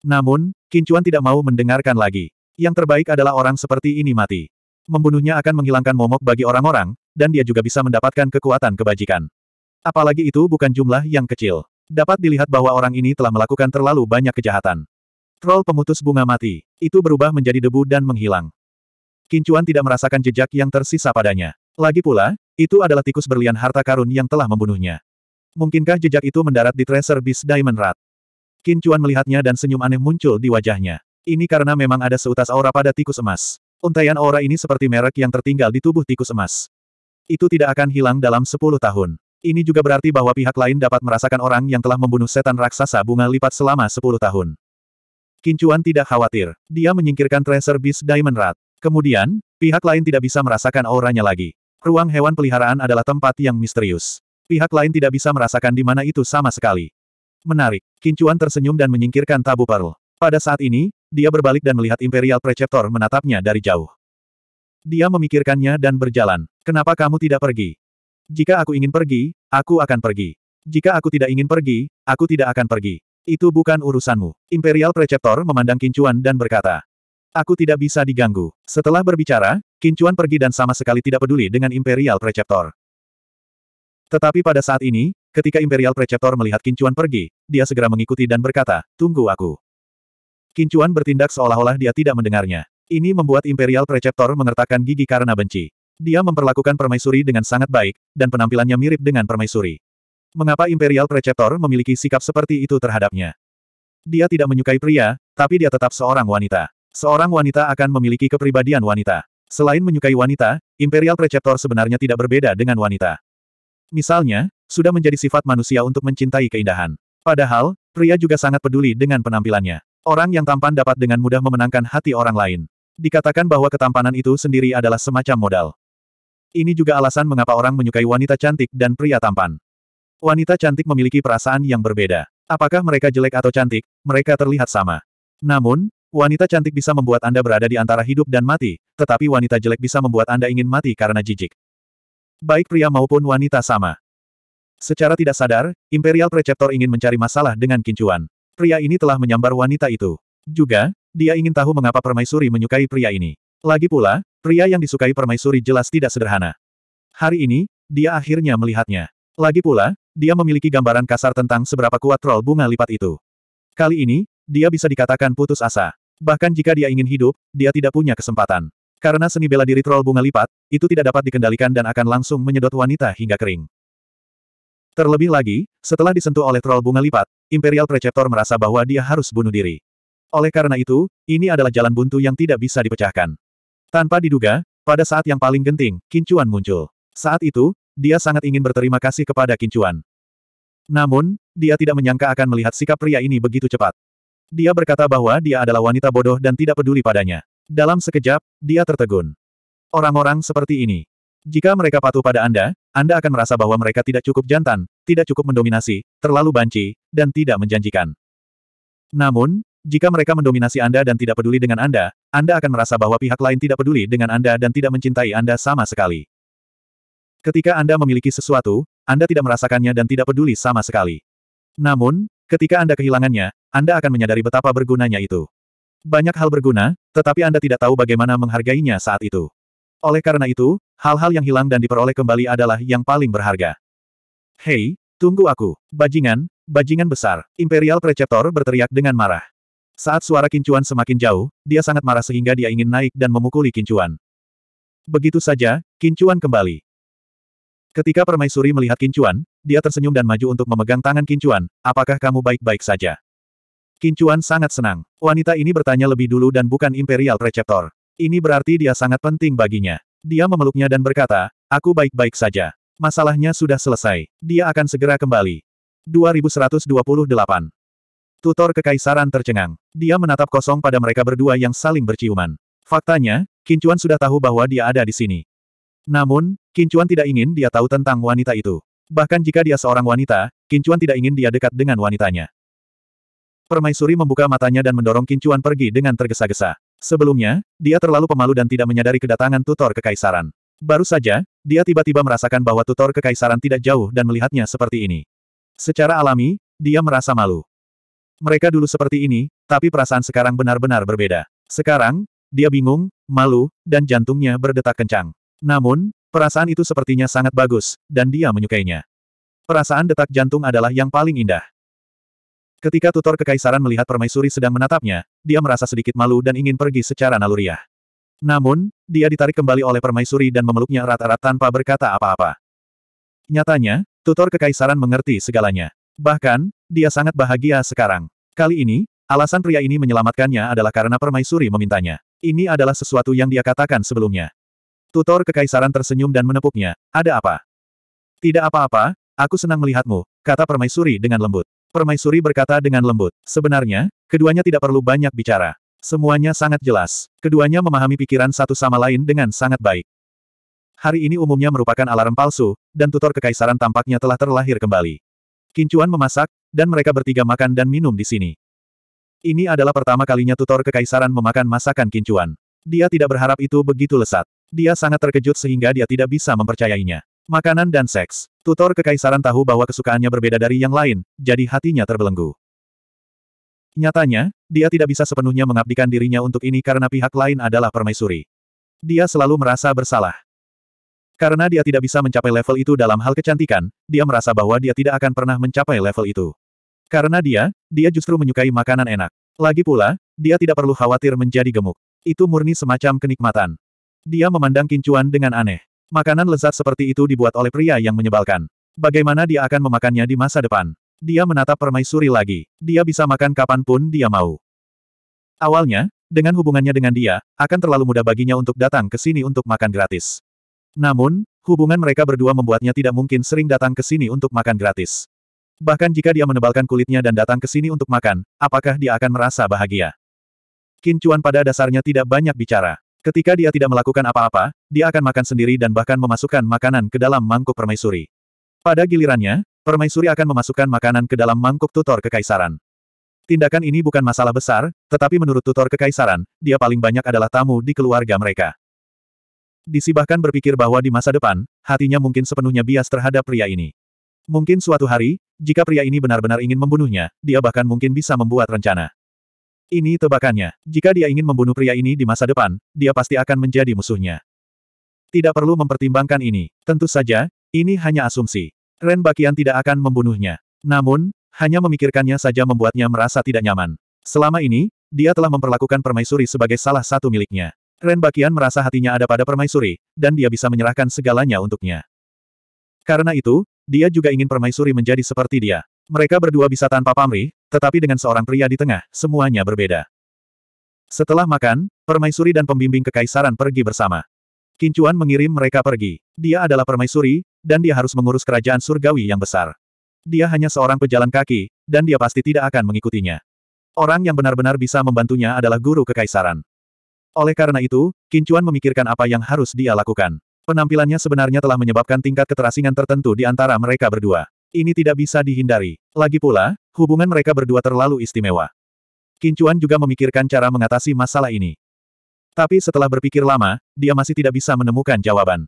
Namun, Kincuan tidak mau mendengarkan lagi. Yang terbaik adalah orang seperti ini mati. Membunuhnya akan menghilangkan momok bagi orang-orang, dan dia juga bisa mendapatkan kekuatan kebajikan. Apalagi itu bukan jumlah yang kecil. Dapat dilihat bahwa orang ini telah melakukan terlalu banyak kejahatan. Troll pemutus bunga mati. Itu berubah menjadi debu dan menghilang. Kincuan tidak merasakan jejak yang tersisa padanya. Lagi pula, itu adalah tikus berlian harta karun yang telah membunuhnya. Mungkinkah jejak itu mendarat di Treasure Beast Diamond Rat? Qin Chuan melihatnya dan senyum aneh muncul di wajahnya. Ini karena memang ada seutas aura pada tikus emas. Untaian aura ini seperti merek yang tertinggal di tubuh tikus emas. Itu tidak akan hilang dalam 10 tahun. Ini juga berarti bahwa pihak lain dapat merasakan orang yang telah membunuh setan raksasa bunga lipat selama 10 tahun. Kincuan tidak khawatir. Dia menyingkirkan Tracer Beast Diamond Rat. Kemudian, pihak lain tidak bisa merasakan auranya lagi. Ruang hewan peliharaan adalah tempat yang misterius. Pihak lain tidak bisa merasakan di mana itu sama sekali. Menarik. Kincuan tersenyum dan menyingkirkan tabu parul. Pada saat ini, dia berbalik dan melihat Imperial Preceptor menatapnya dari jauh. Dia memikirkannya dan berjalan. Kenapa kamu tidak pergi? Jika aku ingin pergi, aku akan pergi. Jika aku tidak ingin pergi, aku tidak akan pergi. Itu bukan urusanmu. Imperial Preceptor memandang Kincuan dan berkata, Aku tidak bisa diganggu. Setelah berbicara, Kincuan pergi dan sama sekali tidak peduli dengan Imperial Preceptor. Tetapi pada saat ini, Ketika Imperial Preceptor melihat Kincuan pergi, dia segera mengikuti dan berkata, tunggu aku. Kincuan bertindak seolah-olah dia tidak mendengarnya. Ini membuat Imperial Preceptor mengertakkan gigi karena benci. Dia memperlakukan permaisuri dengan sangat baik, dan penampilannya mirip dengan permaisuri. Mengapa Imperial Preceptor memiliki sikap seperti itu terhadapnya? Dia tidak menyukai pria, tapi dia tetap seorang wanita. Seorang wanita akan memiliki kepribadian wanita. Selain menyukai wanita, Imperial Preceptor sebenarnya tidak berbeda dengan wanita. Misalnya, sudah menjadi sifat manusia untuk mencintai keindahan. Padahal, pria juga sangat peduli dengan penampilannya. Orang yang tampan dapat dengan mudah memenangkan hati orang lain. Dikatakan bahwa ketampanan itu sendiri adalah semacam modal. Ini juga alasan mengapa orang menyukai wanita cantik dan pria tampan. Wanita cantik memiliki perasaan yang berbeda. Apakah mereka jelek atau cantik, mereka terlihat sama. Namun, wanita cantik bisa membuat Anda berada di antara hidup dan mati, tetapi wanita jelek bisa membuat Anda ingin mati karena jijik. Baik pria maupun wanita sama. Secara tidak sadar, Imperial Preceptor ingin mencari masalah dengan Kincuan. Pria ini telah menyambar wanita itu. Juga, dia ingin tahu mengapa permaisuri menyukai pria ini. Lagi pula, pria yang disukai permaisuri jelas tidak sederhana. Hari ini, dia akhirnya melihatnya. Lagi pula, dia memiliki gambaran kasar tentang seberapa kuat troll bunga lipat itu. Kali ini, dia bisa dikatakan putus asa. Bahkan jika dia ingin hidup, dia tidak punya kesempatan. Karena seni bela diri troll bunga lipat, itu tidak dapat dikendalikan dan akan langsung menyedot wanita hingga kering. Terlebih lagi, setelah disentuh oleh troll bunga lipat, Imperial Preceptor merasa bahwa dia harus bunuh diri. Oleh karena itu, ini adalah jalan buntu yang tidak bisa dipecahkan. Tanpa diduga, pada saat yang paling genting, Kincuan muncul. Saat itu, dia sangat ingin berterima kasih kepada Kincuan. Namun, dia tidak menyangka akan melihat sikap pria ini begitu cepat. Dia berkata bahwa dia adalah wanita bodoh dan tidak peduli padanya. Dalam sekejap, dia tertegun. Orang-orang seperti ini. Jika mereka patuh pada Anda, Anda akan merasa bahwa mereka tidak cukup jantan, tidak cukup mendominasi, terlalu banci, dan tidak menjanjikan. Namun, jika mereka mendominasi Anda dan tidak peduli dengan Anda, Anda akan merasa bahwa pihak lain tidak peduli dengan Anda dan tidak mencintai Anda sama sekali. Ketika Anda memiliki sesuatu, Anda tidak merasakannya dan tidak peduli sama sekali. Namun, ketika Anda kehilangannya, Anda akan menyadari betapa bergunanya itu. Banyak hal berguna, tetapi Anda tidak tahu bagaimana menghargainya saat itu. Oleh karena itu, hal-hal yang hilang dan diperoleh kembali adalah yang paling berharga. Hei, tunggu aku. Bajingan, bajingan besar. Imperial Preceptor berteriak dengan marah. Saat suara kincuan semakin jauh, dia sangat marah sehingga dia ingin naik dan memukuli kincuan. Begitu saja, kincuan kembali. Ketika permaisuri melihat kincuan, dia tersenyum dan maju untuk memegang tangan kincuan, apakah kamu baik-baik saja? Kincuan sangat senang. Wanita ini bertanya lebih dulu dan bukan Imperial Preceptor. Ini berarti dia sangat penting baginya. Dia memeluknya dan berkata, aku baik-baik saja. Masalahnya sudah selesai. Dia akan segera kembali. 2128 Tutor Kekaisaran tercengang. Dia menatap kosong pada mereka berdua yang saling berciuman. Faktanya, Kincuan sudah tahu bahwa dia ada di sini. Namun, Kincuan tidak ingin dia tahu tentang wanita itu. Bahkan jika dia seorang wanita, Kincuan tidak ingin dia dekat dengan wanitanya. Permaisuri membuka matanya dan mendorong Kincuan pergi dengan tergesa-gesa. Sebelumnya, dia terlalu pemalu dan tidak menyadari kedatangan tutor kekaisaran. Baru saja, dia tiba-tiba merasakan bahwa tutor kekaisaran tidak jauh dan melihatnya seperti ini. Secara alami, dia merasa malu. Mereka dulu seperti ini, tapi perasaan sekarang benar-benar berbeda. Sekarang, dia bingung, malu, dan jantungnya berdetak kencang. Namun, perasaan itu sepertinya sangat bagus, dan dia menyukainya. Perasaan detak jantung adalah yang paling indah. Ketika tutor kekaisaran melihat permaisuri sedang menatapnya, dia merasa sedikit malu dan ingin pergi secara naluriah. Namun, dia ditarik kembali oleh permaisuri dan memeluknya erat-erat tanpa berkata apa-apa. Nyatanya, tutor kekaisaran mengerti segalanya. Bahkan, dia sangat bahagia sekarang. Kali ini, alasan pria ini menyelamatkannya adalah karena permaisuri memintanya. Ini adalah sesuatu yang dia katakan sebelumnya. Tutor kekaisaran tersenyum dan menepuknya. Ada apa? Tidak apa-apa, aku senang melihatmu, kata permaisuri dengan lembut permaisuri berkata dengan lembut. Sebenarnya, keduanya tidak perlu banyak bicara. Semuanya sangat jelas. Keduanya memahami pikiran satu sama lain dengan sangat baik. Hari ini umumnya merupakan alarm palsu, dan tutor kekaisaran tampaknya telah terlahir kembali. Kincuan memasak, dan mereka bertiga makan dan minum di sini. Ini adalah pertama kalinya tutor kekaisaran memakan masakan kincuan. Dia tidak berharap itu begitu lesat. Dia sangat terkejut sehingga dia tidak bisa mempercayainya. Makanan dan seks. Tutor kekaisaran tahu bahwa kesukaannya berbeda dari yang lain, jadi hatinya terbelenggu. Nyatanya, dia tidak bisa sepenuhnya mengabdikan dirinya untuk ini karena pihak lain adalah permaisuri. Dia selalu merasa bersalah. Karena dia tidak bisa mencapai level itu dalam hal kecantikan, dia merasa bahwa dia tidak akan pernah mencapai level itu. Karena dia, dia justru menyukai makanan enak. Lagi pula, dia tidak perlu khawatir menjadi gemuk. Itu murni semacam kenikmatan. Dia memandang kincuan dengan aneh. Makanan lezat seperti itu dibuat oleh pria yang menyebalkan. Bagaimana dia akan memakannya di masa depan? Dia menatap permaisuri lagi. Dia bisa makan kapanpun dia mau. Awalnya, dengan hubungannya dengan dia, akan terlalu mudah baginya untuk datang ke sini untuk makan gratis. Namun, hubungan mereka berdua membuatnya tidak mungkin sering datang ke sini untuk makan gratis. Bahkan jika dia menebalkan kulitnya dan datang ke sini untuk makan, apakah dia akan merasa bahagia? Kincuan pada dasarnya tidak banyak bicara. Ketika dia tidak melakukan apa-apa, dia akan makan sendiri dan bahkan memasukkan makanan ke dalam mangkuk permaisuri. Pada gilirannya, permaisuri akan memasukkan makanan ke dalam mangkuk tutor kekaisaran. Tindakan ini bukan masalah besar, tetapi menurut tutor kekaisaran, dia paling banyak adalah tamu di keluarga mereka. Disi bahkan berpikir bahwa di masa depan, hatinya mungkin sepenuhnya bias terhadap pria ini. Mungkin suatu hari, jika pria ini benar-benar ingin membunuhnya, dia bahkan mungkin bisa membuat rencana. Ini tebakannya. Jika dia ingin membunuh pria ini di masa depan, dia pasti akan menjadi musuhnya. Tidak perlu mempertimbangkan ini. Tentu saja, ini hanya asumsi. Ren Bakian tidak akan membunuhnya. Namun, hanya memikirkannya saja membuatnya merasa tidak nyaman. Selama ini, dia telah memperlakukan permaisuri sebagai salah satu miliknya. Ren Bakian merasa hatinya ada pada permaisuri, dan dia bisa menyerahkan segalanya untuknya. Karena itu, dia juga ingin permaisuri menjadi seperti dia. Mereka berdua bisa tanpa pamrih, tetapi dengan seorang pria di tengah, semuanya berbeda. Setelah makan, permaisuri dan pembimbing kekaisaran pergi bersama. Kincuan mengirim mereka pergi. Dia adalah permaisuri, dan dia harus mengurus kerajaan surgawi yang besar. Dia hanya seorang pejalan kaki, dan dia pasti tidak akan mengikutinya. Orang yang benar-benar bisa membantunya adalah guru kekaisaran. Oleh karena itu, Kincuan memikirkan apa yang harus dia lakukan. Penampilannya sebenarnya telah menyebabkan tingkat keterasingan tertentu di antara mereka berdua. Ini tidak bisa dihindari. Lagi pula, hubungan mereka berdua terlalu istimewa. Kincuan juga memikirkan cara mengatasi masalah ini. Tapi setelah berpikir lama, dia masih tidak bisa menemukan jawaban.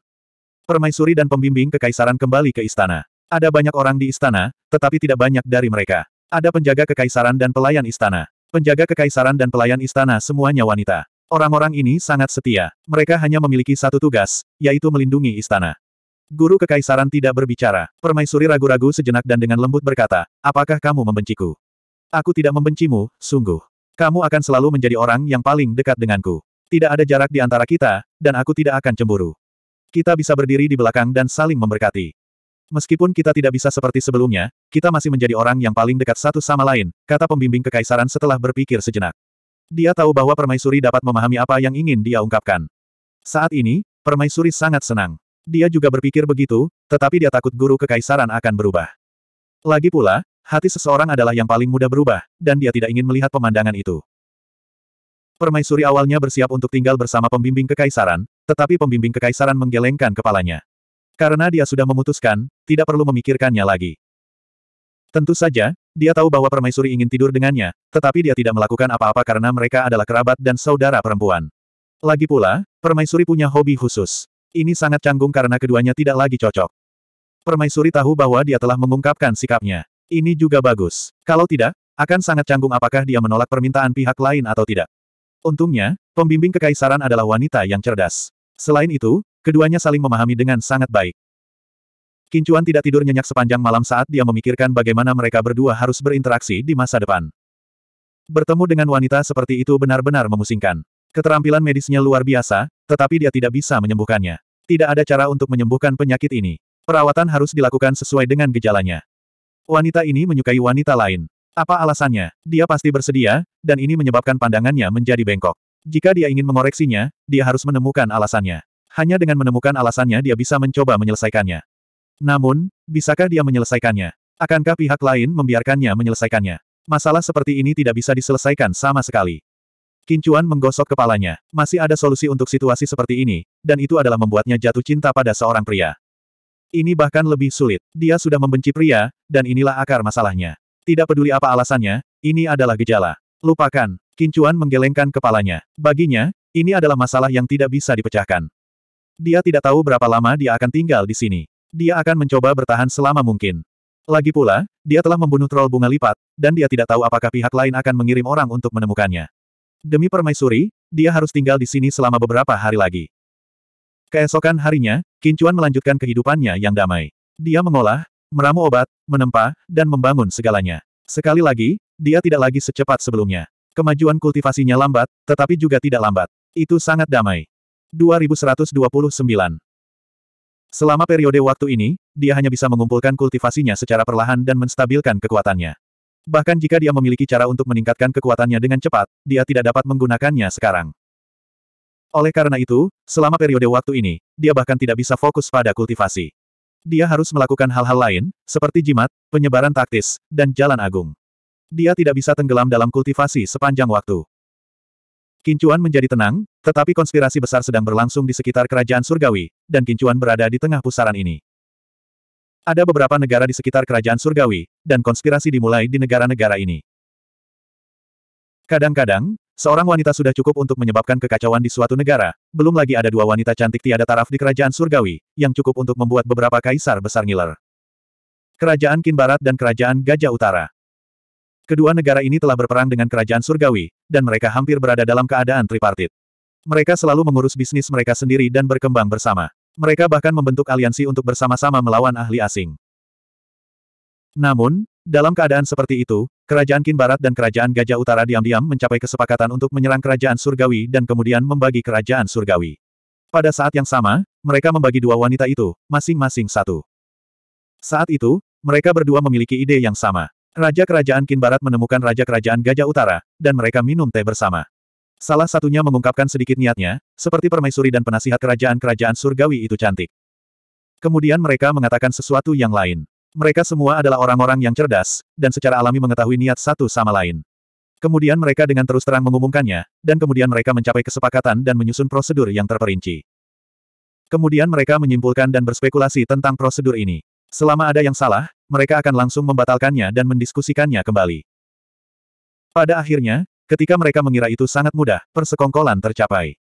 Permaisuri dan pembimbing kekaisaran kembali ke istana. Ada banyak orang di istana, tetapi tidak banyak dari mereka. Ada penjaga kekaisaran dan pelayan istana. Penjaga kekaisaran dan pelayan istana semuanya wanita. Orang-orang ini sangat setia. Mereka hanya memiliki satu tugas, yaitu melindungi istana. Guru Kekaisaran tidak berbicara. Permaisuri ragu-ragu sejenak dan dengan lembut berkata, apakah kamu membenciku? Aku tidak membencimu, sungguh. Kamu akan selalu menjadi orang yang paling dekat denganku. Tidak ada jarak di antara kita, dan aku tidak akan cemburu. Kita bisa berdiri di belakang dan saling memberkati. Meskipun kita tidak bisa seperti sebelumnya, kita masih menjadi orang yang paling dekat satu sama lain, kata pembimbing kekaisaran setelah berpikir sejenak. Dia tahu bahwa permaisuri dapat memahami apa yang ingin dia ungkapkan. Saat ini, permaisuri sangat senang. Dia juga berpikir begitu, tetapi dia takut guru kekaisaran akan berubah. Lagi pula, hati seseorang adalah yang paling mudah berubah, dan dia tidak ingin melihat pemandangan itu. Permaisuri awalnya bersiap untuk tinggal bersama pembimbing kekaisaran, tetapi pembimbing kekaisaran menggelengkan kepalanya. Karena dia sudah memutuskan, tidak perlu memikirkannya lagi. Tentu saja, dia tahu bahwa permaisuri ingin tidur dengannya, tetapi dia tidak melakukan apa-apa karena mereka adalah kerabat dan saudara perempuan. Lagi pula, permaisuri punya hobi khusus. Ini sangat canggung karena keduanya tidak lagi cocok. Permaisuri tahu bahwa dia telah mengungkapkan sikapnya. Ini juga bagus. Kalau tidak, akan sangat canggung apakah dia menolak permintaan pihak lain atau tidak. Untungnya, pembimbing kekaisaran adalah wanita yang cerdas. Selain itu, keduanya saling memahami dengan sangat baik. Kincuan tidak tidur nyenyak sepanjang malam saat dia memikirkan bagaimana mereka berdua harus berinteraksi di masa depan. Bertemu dengan wanita seperti itu benar-benar memusingkan. Keterampilan medisnya luar biasa, tetapi dia tidak bisa menyembuhkannya. Tidak ada cara untuk menyembuhkan penyakit ini. Perawatan harus dilakukan sesuai dengan gejalanya. Wanita ini menyukai wanita lain. Apa alasannya? Dia pasti bersedia, dan ini menyebabkan pandangannya menjadi bengkok. Jika dia ingin mengoreksinya, dia harus menemukan alasannya. Hanya dengan menemukan alasannya dia bisa mencoba menyelesaikannya. Namun, bisakah dia menyelesaikannya? Akankah pihak lain membiarkannya menyelesaikannya? Masalah seperti ini tidak bisa diselesaikan sama sekali. Kincuan menggosok kepalanya. Masih ada solusi untuk situasi seperti ini, dan itu adalah membuatnya jatuh cinta pada seorang pria. Ini bahkan lebih sulit. Dia sudah membenci pria, dan inilah akar masalahnya. Tidak peduli apa alasannya, ini adalah gejala. Lupakan. Kincuan menggelengkan kepalanya. Baginya, ini adalah masalah yang tidak bisa dipecahkan. Dia tidak tahu berapa lama dia akan tinggal di sini. Dia akan mencoba bertahan selama mungkin. Lagi pula, dia telah membunuh troll bunga lipat, dan dia tidak tahu apakah pihak lain akan mengirim orang untuk menemukannya. Demi permaisuri, dia harus tinggal di sini selama beberapa hari lagi. Keesokan harinya, Kincuan melanjutkan kehidupannya yang damai. Dia mengolah, meramu obat, menempa, dan membangun segalanya. Sekali lagi, dia tidak lagi secepat sebelumnya. Kemajuan kultivasinya lambat, tetapi juga tidak lambat. Itu sangat damai. 2129 Selama periode waktu ini, dia hanya bisa mengumpulkan kultivasinya secara perlahan dan menstabilkan kekuatannya. Bahkan jika dia memiliki cara untuk meningkatkan kekuatannya dengan cepat, dia tidak dapat menggunakannya sekarang. Oleh karena itu, selama periode waktu ini, dia bahkan tidak bisa fokus pada kultivasi. Dia harus melakukan hal-hal lain, seperti jimat, penyebaran taktis, dan jalan agung. Dia tidak bisa tenggelam dalam kultivasi sepanjang waktu. Kincuan menjadi tenang, tetapi konspirasi besar sedang berlangsung di sekitar kerajaan surgawi, dan Kincuan berada di tengah pusaran ini. Ada beberapa negara di sekitar kerajaan surgawi, dan konspirasi dimulai di negara-negara ini. Kadang-kadang, seorang wanita sudah cukup untuk menyebabkan kekacauan di suatu negara, belum lagi ada dua wanita cantik tiada taraf di kerajaan surgawi, yang cukup untuk membuat beberapa kaisar besar ngiler. Kerajaan Kin Barat dan Kerajaan Gajah Utara Kedua negara ini telah berperang dengan kerajaan surgawi, dan mereka hampir berada dalam keadaan tripartit. Mereka selalu mengurus bisnis mereka sendiri dan berkembang bersama. Mereka bahkan membentuk aliansi untuk bersama-sama melawan ahli asing. Namun, dalam keadaan seperti itu, Kerajaan Kin Barat dan Kerajaan Gajah Utara diam-diam mencapai kesepakatan untuk menyerang Kerajaan Surgawi dan kemudian membagi Kerajaan Surgawi. Pada saat yang sama, mereka membagi dua wanita itu, masing-masing satu. Saat itu, mereka berdua memiliki ide yang sama. Raja Kerajaan Kin Barat menemukan Raja Kerajaan Gajah Utara, dan mereka minum teh bersama. Salah satunya mengungkapkan sedikit niatnya, seperti permaisuri dan penasihat kerajaan-kerajaan surgawi itu cantik. Kemudian mereka mengatakan sesuatu yang lain. Mereka semua adalah orang-orang yang cerdas, dan secara alami mengetahui niat satu sama lain. Kemudian mereka dengan terus terang mengumumkannya, dan kemudian mereka mencapai kesepakatan dan menyusun prosedur yang terperinci. Kemudian mereka menyimpulkan dan berspekulasi tentang prosedur ini. Selama ada yang salah, mereka akan langsung membatalkannya dan mendiskusikannya kembali. Pada akhirnya, Ketika mereka mengira itu sangat mudah, persekongkolan tercapai.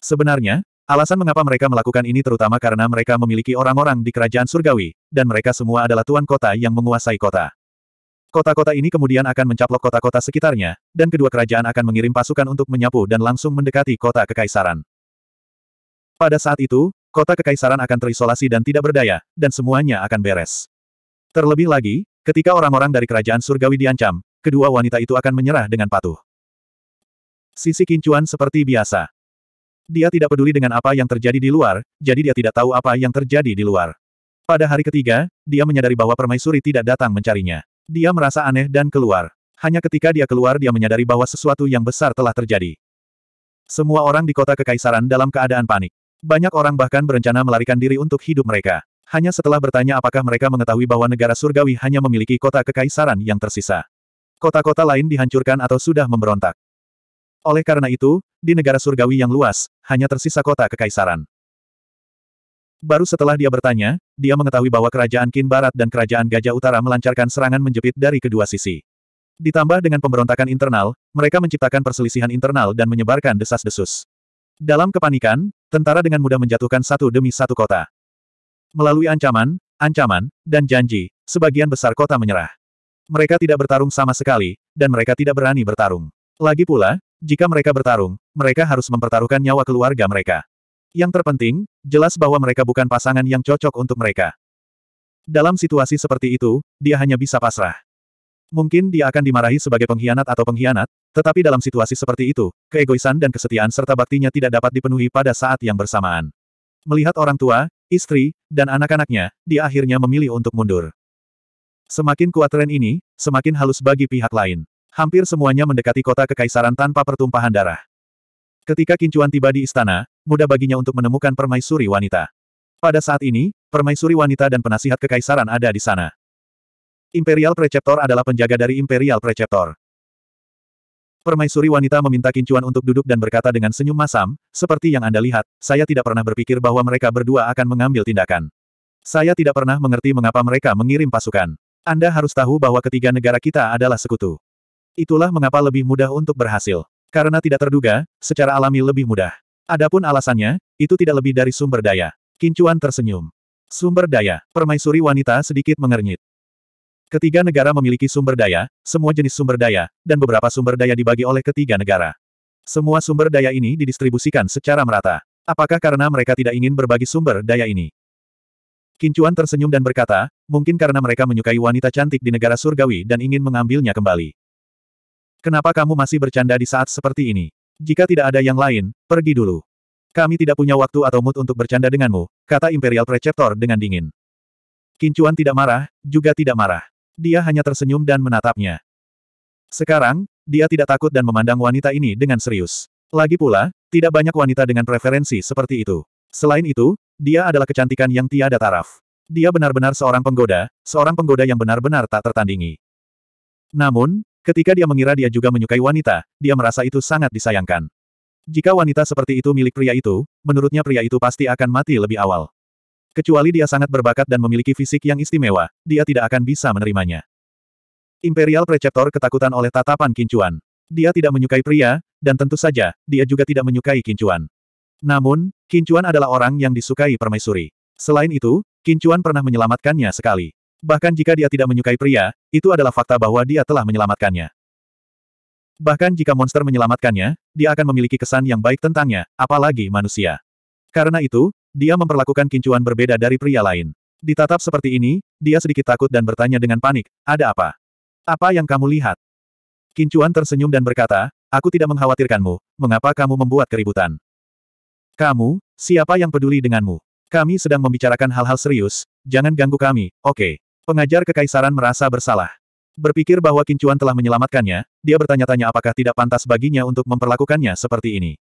Sebenarnya, alasan mengapa mereka melakukan ini terutama karena mereka memiliki orang-orang di kerajaan surgawi, dan mereka semua adalah tuan kota yang menguasai kota. Kota-kota ini kemudian akan mencaplok kota-kota sekitarnya, dan kedua kerajaan akan mengirim pasukan untuk menyapu dan langsung mendekati kota kekaisaran. Pada saat itu, kota kekaisaran akan terisolasi dan tidak berdaya, dan semuanya akan beres. Terlebih lagi, ketika orang-orang dari kerajaan surgawi diancam, kedua wanita itu akan menyerah dengan patuh. Sisi Kincuan seperti biasa. Dia tidak peduli dengan apa yang terjadi di luar, jadi dia tidak tahu apa yang terjadi di luar. Pada hari ketiga, dia menyadari bahwa permaisuri tidak datang mencarinya. Dia merasa aneh dan keluar. Hanya ketika dia keluar dia menyadari bahwa sesuatu yang besar telah terjadi. Semua orang di kota kekaisaran dalam keadaan panik. Banyak orang bahkan berencana melarikan diri untuk hidup mereka. Hanya setelah bertanya apakah mereka mengetahui bahwa negara surgawi hanya memiliki kota kekaisaran yang tersisa kota-kota lain dihancurkan atau sudah memberontak. Oleh karena itu, di negara surgawi yang luas, hanya tersisa kota kekaisaran. Baru setelah dia bertanya, dia mengetahui bahwa kerajaan Kin Barat dan kerajaan Gajah Utara melancarkan serangan menjepit dari kedua sisi. Ditambah dengan pemberontakan internal, mereka menciptakan perselisihan internal dan menyebarkan desas-desus. Dalam kepanikan, tentara dengan mudah menjatuhkan satu demi satu kota. Melalui ancaman, ancaman, dan janji, sebagian besar kota menyerah. Mereka tidak bertarung sama sekali, dan mereka tidak berani bertarung. Lagi pula, jika mereka bertarung, mereka harus mempertaruhkan nyawa keluarga mereka. Yang terpenting, jelas bahwa mereka bukan pasangan yang cocok untuk mereka. Dalam situasi seperti itu, dia hanya bisa pasrah. Mungkin dia akan dimarahi sebagai pengkhianat atau pengkhianat, tetapi dalam situasi seperti itu, keegoisan dan kesetiaan serta baktinya tidak dapat dipenuhi pada saat yang bersamaan. Melihat orang tua, istri, dan anak-anaknya, dia akhirnya memilih untuk mundur. Semakin kuat tren ini, semakin halus bagi pihak lain. Hampir semuanya mendekati kota kekaisaran tanpa pertumpahan darah. Ketika Kincuan tiba di istana, mudah baginya untuk menemukan permaisuri wanita. Pada saat ini, permaisuri wanita dan penasihat kekaisaran ada di sana. Imperial Preceptor adalah penjaga dari Imperial Preceptor. Permaisuri wanita meminta Kincuan untuk duduk dan berkata dengan senyum masam, seperti yang Anda lihat, saya tidak pernah berpikir bahwa mereka berdua akan mengambil tindakan. Saya tidak pernah mengerti mengapa mereka mengirim pasukan. Anda harus tahu bahwa ketiga negara kita adalah sekutu. Itulah mengapa lebih mudah untuk berhasil. Karena tidak terduga, secara alami lebih mudah. Adapun alasannya, itu tidak lebih dari sumber daya. Kincuan tersenyum. Sumber daya, permaisuri wanita sedikit mengernyit. Ketiga negara memiliki sumber daya, semua jenis sumber daya, dan beberapa sumber daya dibagi oleh ketiga negara. Semua sumber daya ini didistribusikan secara merata. Apakah karena mereka tidak ingin berbagi sumber daya ini? Kincuan tersenyum dan berkata, mungkin karena mereka menyukai wanita cantik di negara surgawi dan ingin mengambilnya kembali. Kenapa kamu masih bercanda di saat seperti ini? Jika tidak ada yang lain, pergi dulu. Kami tidak punya waktu atau mood untuk bercanda denganmu, kata Imperial Preceptor dengan dingin. Kincuan tidak marah, juga tidak marah. Dia hanya tersenyum dan menatapnya. Sekarang, dia tidak takut dan memandang wanita ini dengan serius. Lagi pula, tidak banyak wanita dengan preferensi seperti itu. Selain itu, dia adalah kecantikan yang tiada taraf. Dia benar-benar seorang penggoda, seorang penggoda yang benar-benar tak tertandingi. Namun, ketika dia mengira dia juga menyukai wanita, dia merasa itu sangat disayangkan. Jika wanita seperti itu milik pria itu, menurutnya pria itu pasti akan mati lebih awal. Kecuali dia sangat berbakat dan memiliki fisik yang istimewa, dia tidak akan bisa menerimanya. Imperial Preceptor ketakutan oleh tatapan kincuan. Dia tidak menyukai pria, dan tentu saja, dia juga tidak menyukai kincuan. Namun, Kincuan adalah orang yang disukai permaisuri. Selain itu, Kincuan pernah menyelamatkannya sekali. Bahkan jika dia tidak menyukai pria, itu adalah fakta bahwa dia telah menyelamatkannya. Bahkan jika monster menyelamatkannya, dia akan memiliki kesan yang baik tentangnya, apalagi manusia. Karena itu, dia memperlakukan Kincuan berbeda dari pria lain. Ditatap seperti ini, dia sedikit takut dan bertanya dengan panik, ada apa? Apa yang kamu lihat? Kincuan tersenyum dan berkata, aku tidak mengkhawatirkanmu, mengapa kamu membuat keributan? Kamu, siapa yang peduli denganmu? Kami sedang membicarakan hal-hal serius, jangan ganggu kami, oke. Okay. Pengajar kekaisaran merasa bersalah. Berpikir bahwa Kincuan telah menyelamatkannya, dia bertanya-tanya apakah tidak pantas baginya untuk memperlakukannya seperti ini.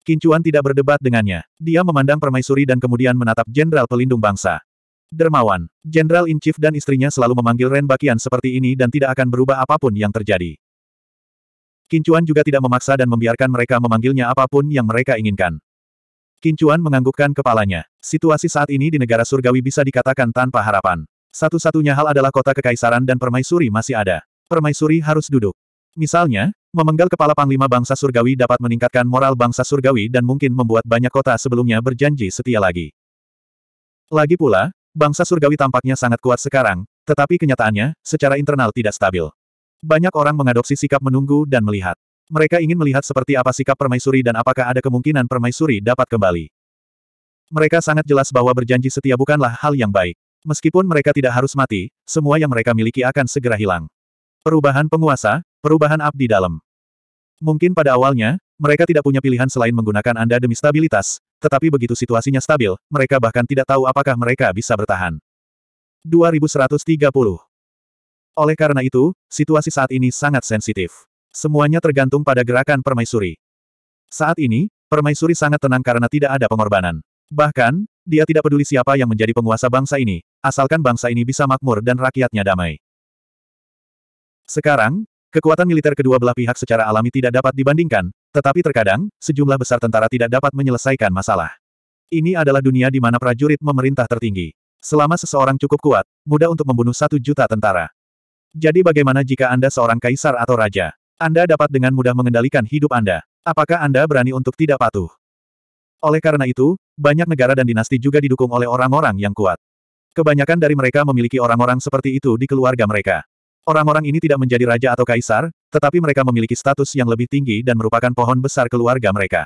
Kincuan tidak berdebat dengannya. Dia memandang permaisuri dan kemudian menatap Jenderal Pelindung Bangsa. Dermawan, Jenderal in Chief dan istrinya selalu memanggil Ren Bakian seperti ini dan tidak akan berubah apapun yang terjadi. Kincuan juga tidak memaksa dan membiarkan mereka memanggilnya apapun yang mereka inginkan. Kincuan menganggukkan kepalanya. Situasi saat ini di negara surgawi bisa dikatakan tanpa harapan. Satu-satunya hal adalah kota kekaisaran dan permaisuri masih ada. Permaisuri harus duduk. Misalnya, memenggal kepala panglima bangsa surgawi dapat meningkatkan moral bangsa surgawi dan mungkin membuat banyak kota sebelumnya berjanji setia lagi. Lagi pula, bangsa surgawi tampaknya sangat kuat sekarang, tetapi kenyataannya, secara internal tidak stabil. Banyak orang mengadopsi sikap menunggu dan melihat. Mereka ingin melihat seperti apa sikap permaisuri dan apakah ada kemungkinan permaisuri dapat kembali. Mereka sangat jelas bahwa berjanji setia bukanlah hal yang baik. Meskipun mereka tidak harus mati, semua yang mereka miliki akan segera hilang. Perubahan penguasa, perubahan abdi dalam. Mungkin pada awalnya, mereka tidak punya pilihan selain menggunakan Anda demi stabilitas, tetapi begitu situasinya stabil, mereka bahkan tidak tahu apakah mereka bisa bertahan. 2130 Oleh karena itu, situasi saat ini sangat sensitif. Semuanya tergantung pada gerakan permaisuri. Saat ini, permaisuri sangat tenang karena tidak ada pengorbanan. Bahkan, dia tidak peduli siapa yang menjadi penguasa bangsa ini, asalkan bangsa ini bisa makmur dan rakyatnya damai. Sekarang, kekuatan militer kedua belah pihak secara alami tidak dapat dibandingkan, tetapi terkadang, sejumlah besar tentara tidak dapat menyelesaikan masalah. Ini adalah dunia di mana prajurit memerintah tertinggi. Selama seseorang cukup kuat, mudah untuk membunuh satu juta tentara. Jadi bagaimana jika Anda seorang kaisar atau raja? Anda dapat dengan mudah mengendalikan hidup Anda. Apakah Anda berani untuk tidak patuh? Oleh karena itu, banyak negara dan dinasti juga didukung oleh orang-orang yang kuat. Kebanyakan dari mereka memiliki orang-orang seperti itu di keluarga mereka. Orang-orang ini tidak menjadi raja atau kaisar, tetapi mereka memiliki status yang lebih tinggi dan merupakan pohon besar keluarga mereka.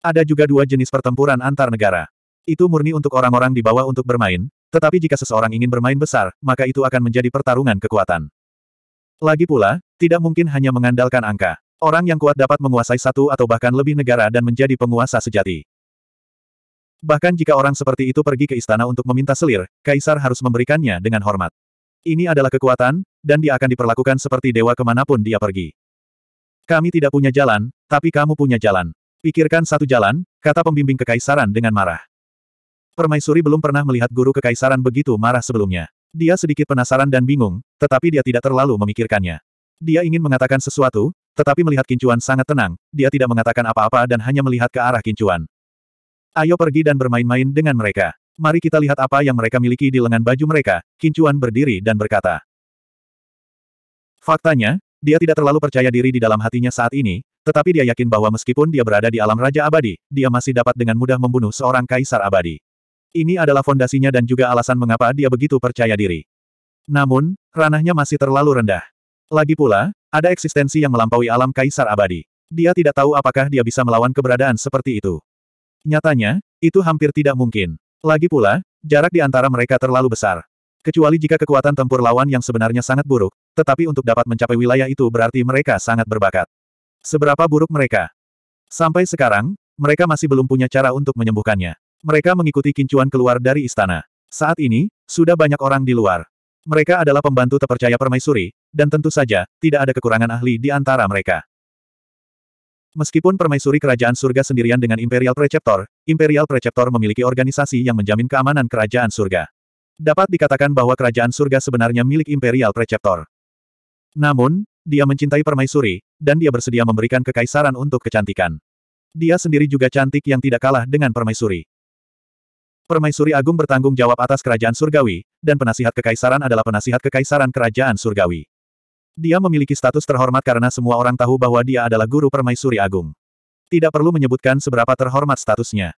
Ada juga dua jenis pertempuran antar negara. Itu murni untuk orang-orang di bawah untuk bermain, tetapi jika seseorang ingin bermain besar, maka itu akan menjadi pertarungan kekuatan. Lagi pula, tidak mungkin hanya mengandalkan angka. Orang yang kuat dapat menguasai satu atau bahkan lebih negara dan menjadi penguasa sejati. Bahkan jika orang seperti itu pergi ke istana untuk meminta selir, kaisar harus memberikannya dengan hormat. Ini adalah kekuatan, dan dia akan diperlakukan seperti dewa kemanapun dia pergi. Kami tidak punya jalan, tapi kamu punya jalan. Pikirkan satu jalan, kata pembimbing kekaisaran dengan marah. Permaisuri belum pernah melihat guru kekaisaran begitu marah sebelumnya. Dia sedikit penasaran dan bingung, tetapi dia tidak terlalu memikirkannya. Dia ingin mengatakan sesuatu, tetapi melihat Kincuan sangat tenang, dia tidak mengatakan apa-apa dan hanya melihat ke arah Kincuan. Ayo pergi dan bermain-main dengan mereka. Mari kita lihat apa yang mereka miliki di lengan baju mereka, Kincuan berdiri dan berkata. Faktanya, dia tidak terlalu percaya diri di dalam hatinya saat ini, tetapi dia yakin bahwa meskipun dia berada di alam Raja Abadi, dia masih dapat dengan mudah membunuh seorang Kaisar Abadi. Ini adalah fondasinya dan juga alasan mengapa dia begitu percaya diri. Namun, ranahnya masih terlalu rendah. Lagi pula, ada eksistensi yang melampaui alam kaisar abadi. Dia tidak tahu apakah dia bisa melawan keberadaan seperti itu. Nyatanya, itu hampir tidak mungkin. Lagi pula, jarak di antara mereka terlalu besar. Kecuali jika kekuatan tempur lawan yang sebenarnya sangat buruk, tetapi untuk dapat mencapai wilayah itu berarti mereka sangat berbakat. Seberapa buruk mereka? Sampai sekarang, mereka masih belum punya cara untuk menyembuhkannya. Mereka mengikuti kincuan keluar dari istana. Saat ini, sudah banyak orang di luar. Mereka adalah pembantu terpercaya permaisuri, dan tentu saja, tidak ada kekurangan ahli di antara mereka. Meskipun permaisuri kerajaan surga sendirian dengan Imperial Preceptor, Imperial Preceptor memiliki organisasi yang menjamin keamanan kerajaan surga. Dapat dikatakan bahwa kerajaan surga sebenarnya milik Imperial Preceptor. Namun, dia mencintai permaisuri, dan dia bersedia memberikan kekaisaran untuk kecantikan. Dia sendiri juga cantik yang tidak kalah dengan permaisuri. Permaisuri agung bertanggung jawab atas kerajaan surgawi, dan penasihat kekaisaran adalah penasihat kekaisaran kerajaan surgawi. Dia memiliki status terhormat karena semua orang tahu bahwa dia adalah guru permaisuri agung. Tidak perlu menyebutkan seberapa terhormat statusnya.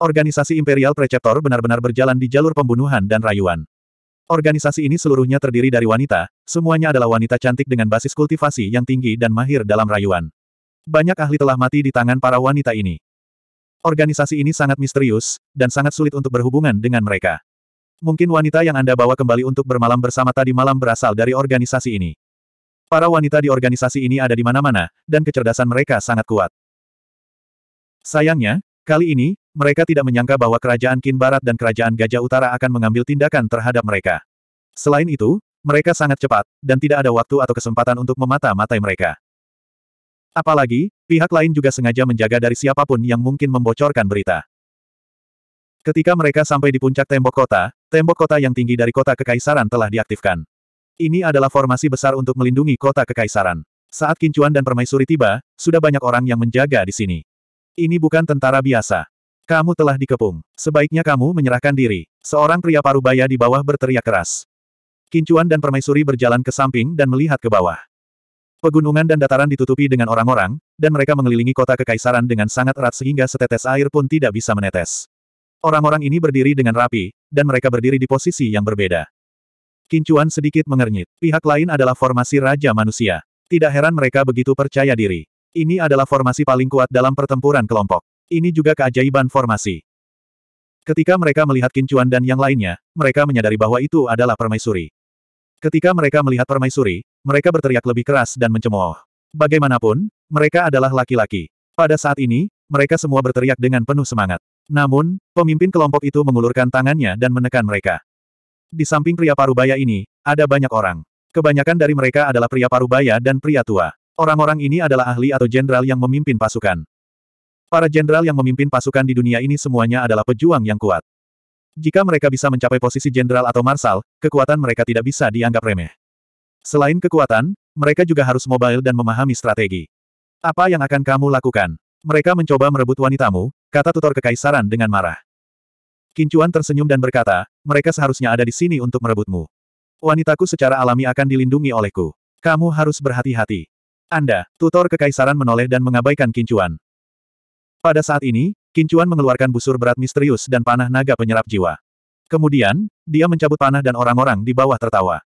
Organisasi Imperial Preceptor benar-benar berjalan di jalur pembunuhan dan rayuan. Organisasi ini seluruhnya terdiri dari wanita, semuanya adalah wanita cantik dengan basis kultivasi yang tinggi dan mahir dalam rayuan. Banyak ahli telah mati di tangan para wanita ini. Organisasi ini sangat misterius, dan sangat sulit untuk berhubungan dengan mereka. Mungkin wanita yang Anda bawa kembali untuk bermalam bersama tadi malam berasal dari organisasi ini. Para wanita di organisasi ini ada di mana-mana, dan kecerdasan mereka sangat kuat. Sayangnya, kali ini, mereka tidak menyangka bahwa Kerajaan Kin Barat dan Kerajaan Gajah Utara akan mengambil tindakan terhadap mereka. Selain itu, mereka sangat cepat, dan tidak ada waktu atau kesempatan untuk memata-matai mereka. Apalagi, pihak lain juga sengaja menjaga dari siapapun yang mungkin membocorkan berita. Ketika mereka sampai di puncak tembok kota, tembok kota yang tinggi dari kota kekaisaran telah diaktifkan. Ini adalah formasi besar untuk melindungi kota kekaisaran. Saat Kincuan dan Permaisuri tiba, sudah banyak orang yang menjaga di sini. Ini bukan tentara biasa. Kamu telah dikepung. Sebaiknya kamu menyerahkan diri. Seorang pria parubaya di bawah berteriak keras. Kincuan dan Permaisuri berjalan ke samping dan melihat ke bawah. Pegunungan dan dataran ditutupi dengan orang-orang, dan mereka mengelilingi kota kekaisaran dengan sangat erat sehingga setetes air pun tidak bisa menetes. Orang-orang ini berdiri dengan rapi, dan mereka berdiri di posisi yang berbeda. Kincuan sedikit mengernyit. Pihak lain adalah formasi Raja Manusia. Tidak heran mereka begitu percaya diri. Ini adalah formasi paling kuat dalam pertempuran kelompok. Ini juga keajaiban formasi. Ketika mereka melihat Kincuan dan yang lainnya, mereka menyadari bahwa itu adalah permaisuri. Ketika mereka melihat permaisuri, mereka berteriak lebih keras dan mencemooh. Bagaimanapun, mereka adalah laki-laki. Pada saat ini, mereka semua berteriak dengan penuh semangat. Namun, pemimpin kelompok itu mengulurkan tangannya dan menekan mereka. Di samping pria parubaya ini, ada banyak orang. Kebanyakan dari mereka adalah pria parubaya dan pria tua. Orang-orang ini adalah ahli atau jenderal yang memimpin pasukan. Para jenderal yang memimpin pasukan di dunia ini semuanya adalah pejuang yang kuat. Jika mereka bisa mencapai posisi jenderal atau marsal, kekuatan mereka tidak bisa dianggap remeh. Selain kekuatan, mereka juga harus mobile dan memahami strategi. Apa yang akan kamu lakukan? Mereka mencoba merebut wanitamu, kata tutor kekaisaran dengan marah. Kincuan tersenyum dan berkata, mereka seharusnya ada di sini untuk merebutmu. Wanitaku secara alami akan dilindungi olehku. Kamu harus berhati-hati. Anda, tutor kekaisaran menoleh dan mengabaikan Kincuan. Pada saat ini, Kincuan mengeluarkan busur berat misterius dan panah naga penyerap jiwa. Kemudian, dia mencabut panah dan orang-orang di bawah tertawa.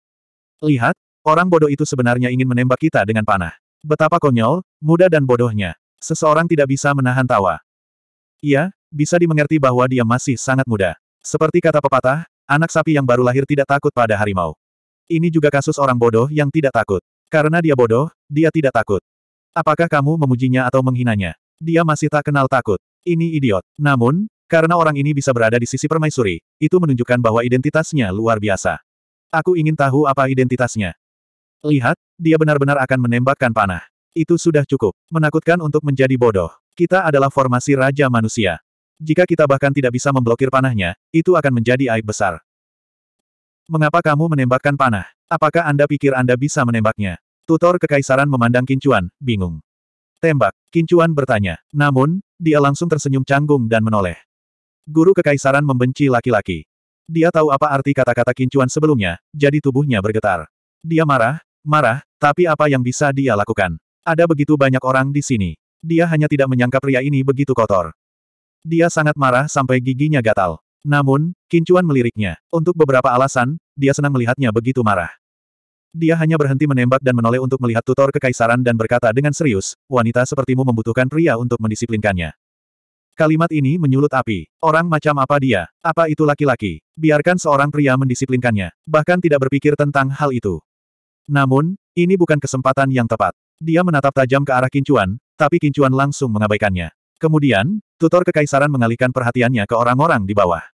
Lihat, Orang bodoh itu sebenarnya ingin menembak kita dengan panah. Betapa konyol, muda dan bodohnya. Seseorang tidak bisa menahan tawa. Iya, bisa dimengerti bahwa dia masih sangat muda. Seperti kata pepatah, anak sapi yang baru lahir tidak takut pada harimau. Ini juga kasus orang bodoh yang tidak takut. Karena dia bodoh, dia tidak takut. Apakah kamu memujinya atau menghinanya? Dia masih tak kenal takut. Ini idiot. Namun, karena orang ini bisa berada di sisi permaisuri, itu menunjukkan bahwa identitasnya luar biasa. Aku ingin tahu apa identitasnya. Lihat, dia benar-benar akan menembakkan panah. Itu sudah cukup. Menakutkan untuk menjadi bodoh. Kita adalah formasi Raja Manusia. Jika kita bahkan tidak bisa memblokir panahnya, itu akan menjadi aib besar. Mengapa kamu menembakkan panah? Apakah Anda pikir Anda bisa menembaknya? Tutor Kekaisaran memandang Kincuan, bingung. Tembak, Kincuan bertanya. Namun, dia langsung tersenyum canggung dan menoleh. Guru Kekaisaran membenci laki-laki. Dia tahu apa arti kata-kata Kincuan sebelumnya, jadi tubuhnya bergetar. Dia marah, Marah, tapi apa yang bisa dia lakukan? Ada begitu banyak orang di sini. Dia hanya tidak menyangka pria ini begitu kotor. Dia sangat marah sampai giginya gatal. Namun, Kincuan meliriknya. Untuk beberapa alasan, dia senang melihatnya begitu marah. Dia hanya berhenti menembak dan menoleh untuk melihat tutor kekaisaran dan berkata dengan serius, wanita sepertimu membutuhkan pria untuk mendisiplinkannya. Kalimat ini menyulut api. Orang macam apa dia? Apa itu laki-laki? Biarkan seorang pria mendisiplinkannya. Bahkan tidak berpikir tentang hal itu. Namun, ini bukan kesempatan yang tepat. Dia menatap tajam ke arah Kincuan, tapi Kincuan langsung mengabaikannya. Kemudian, tutor kekaisaran mengalihkan perhatiannya ke orang-orang di bawah.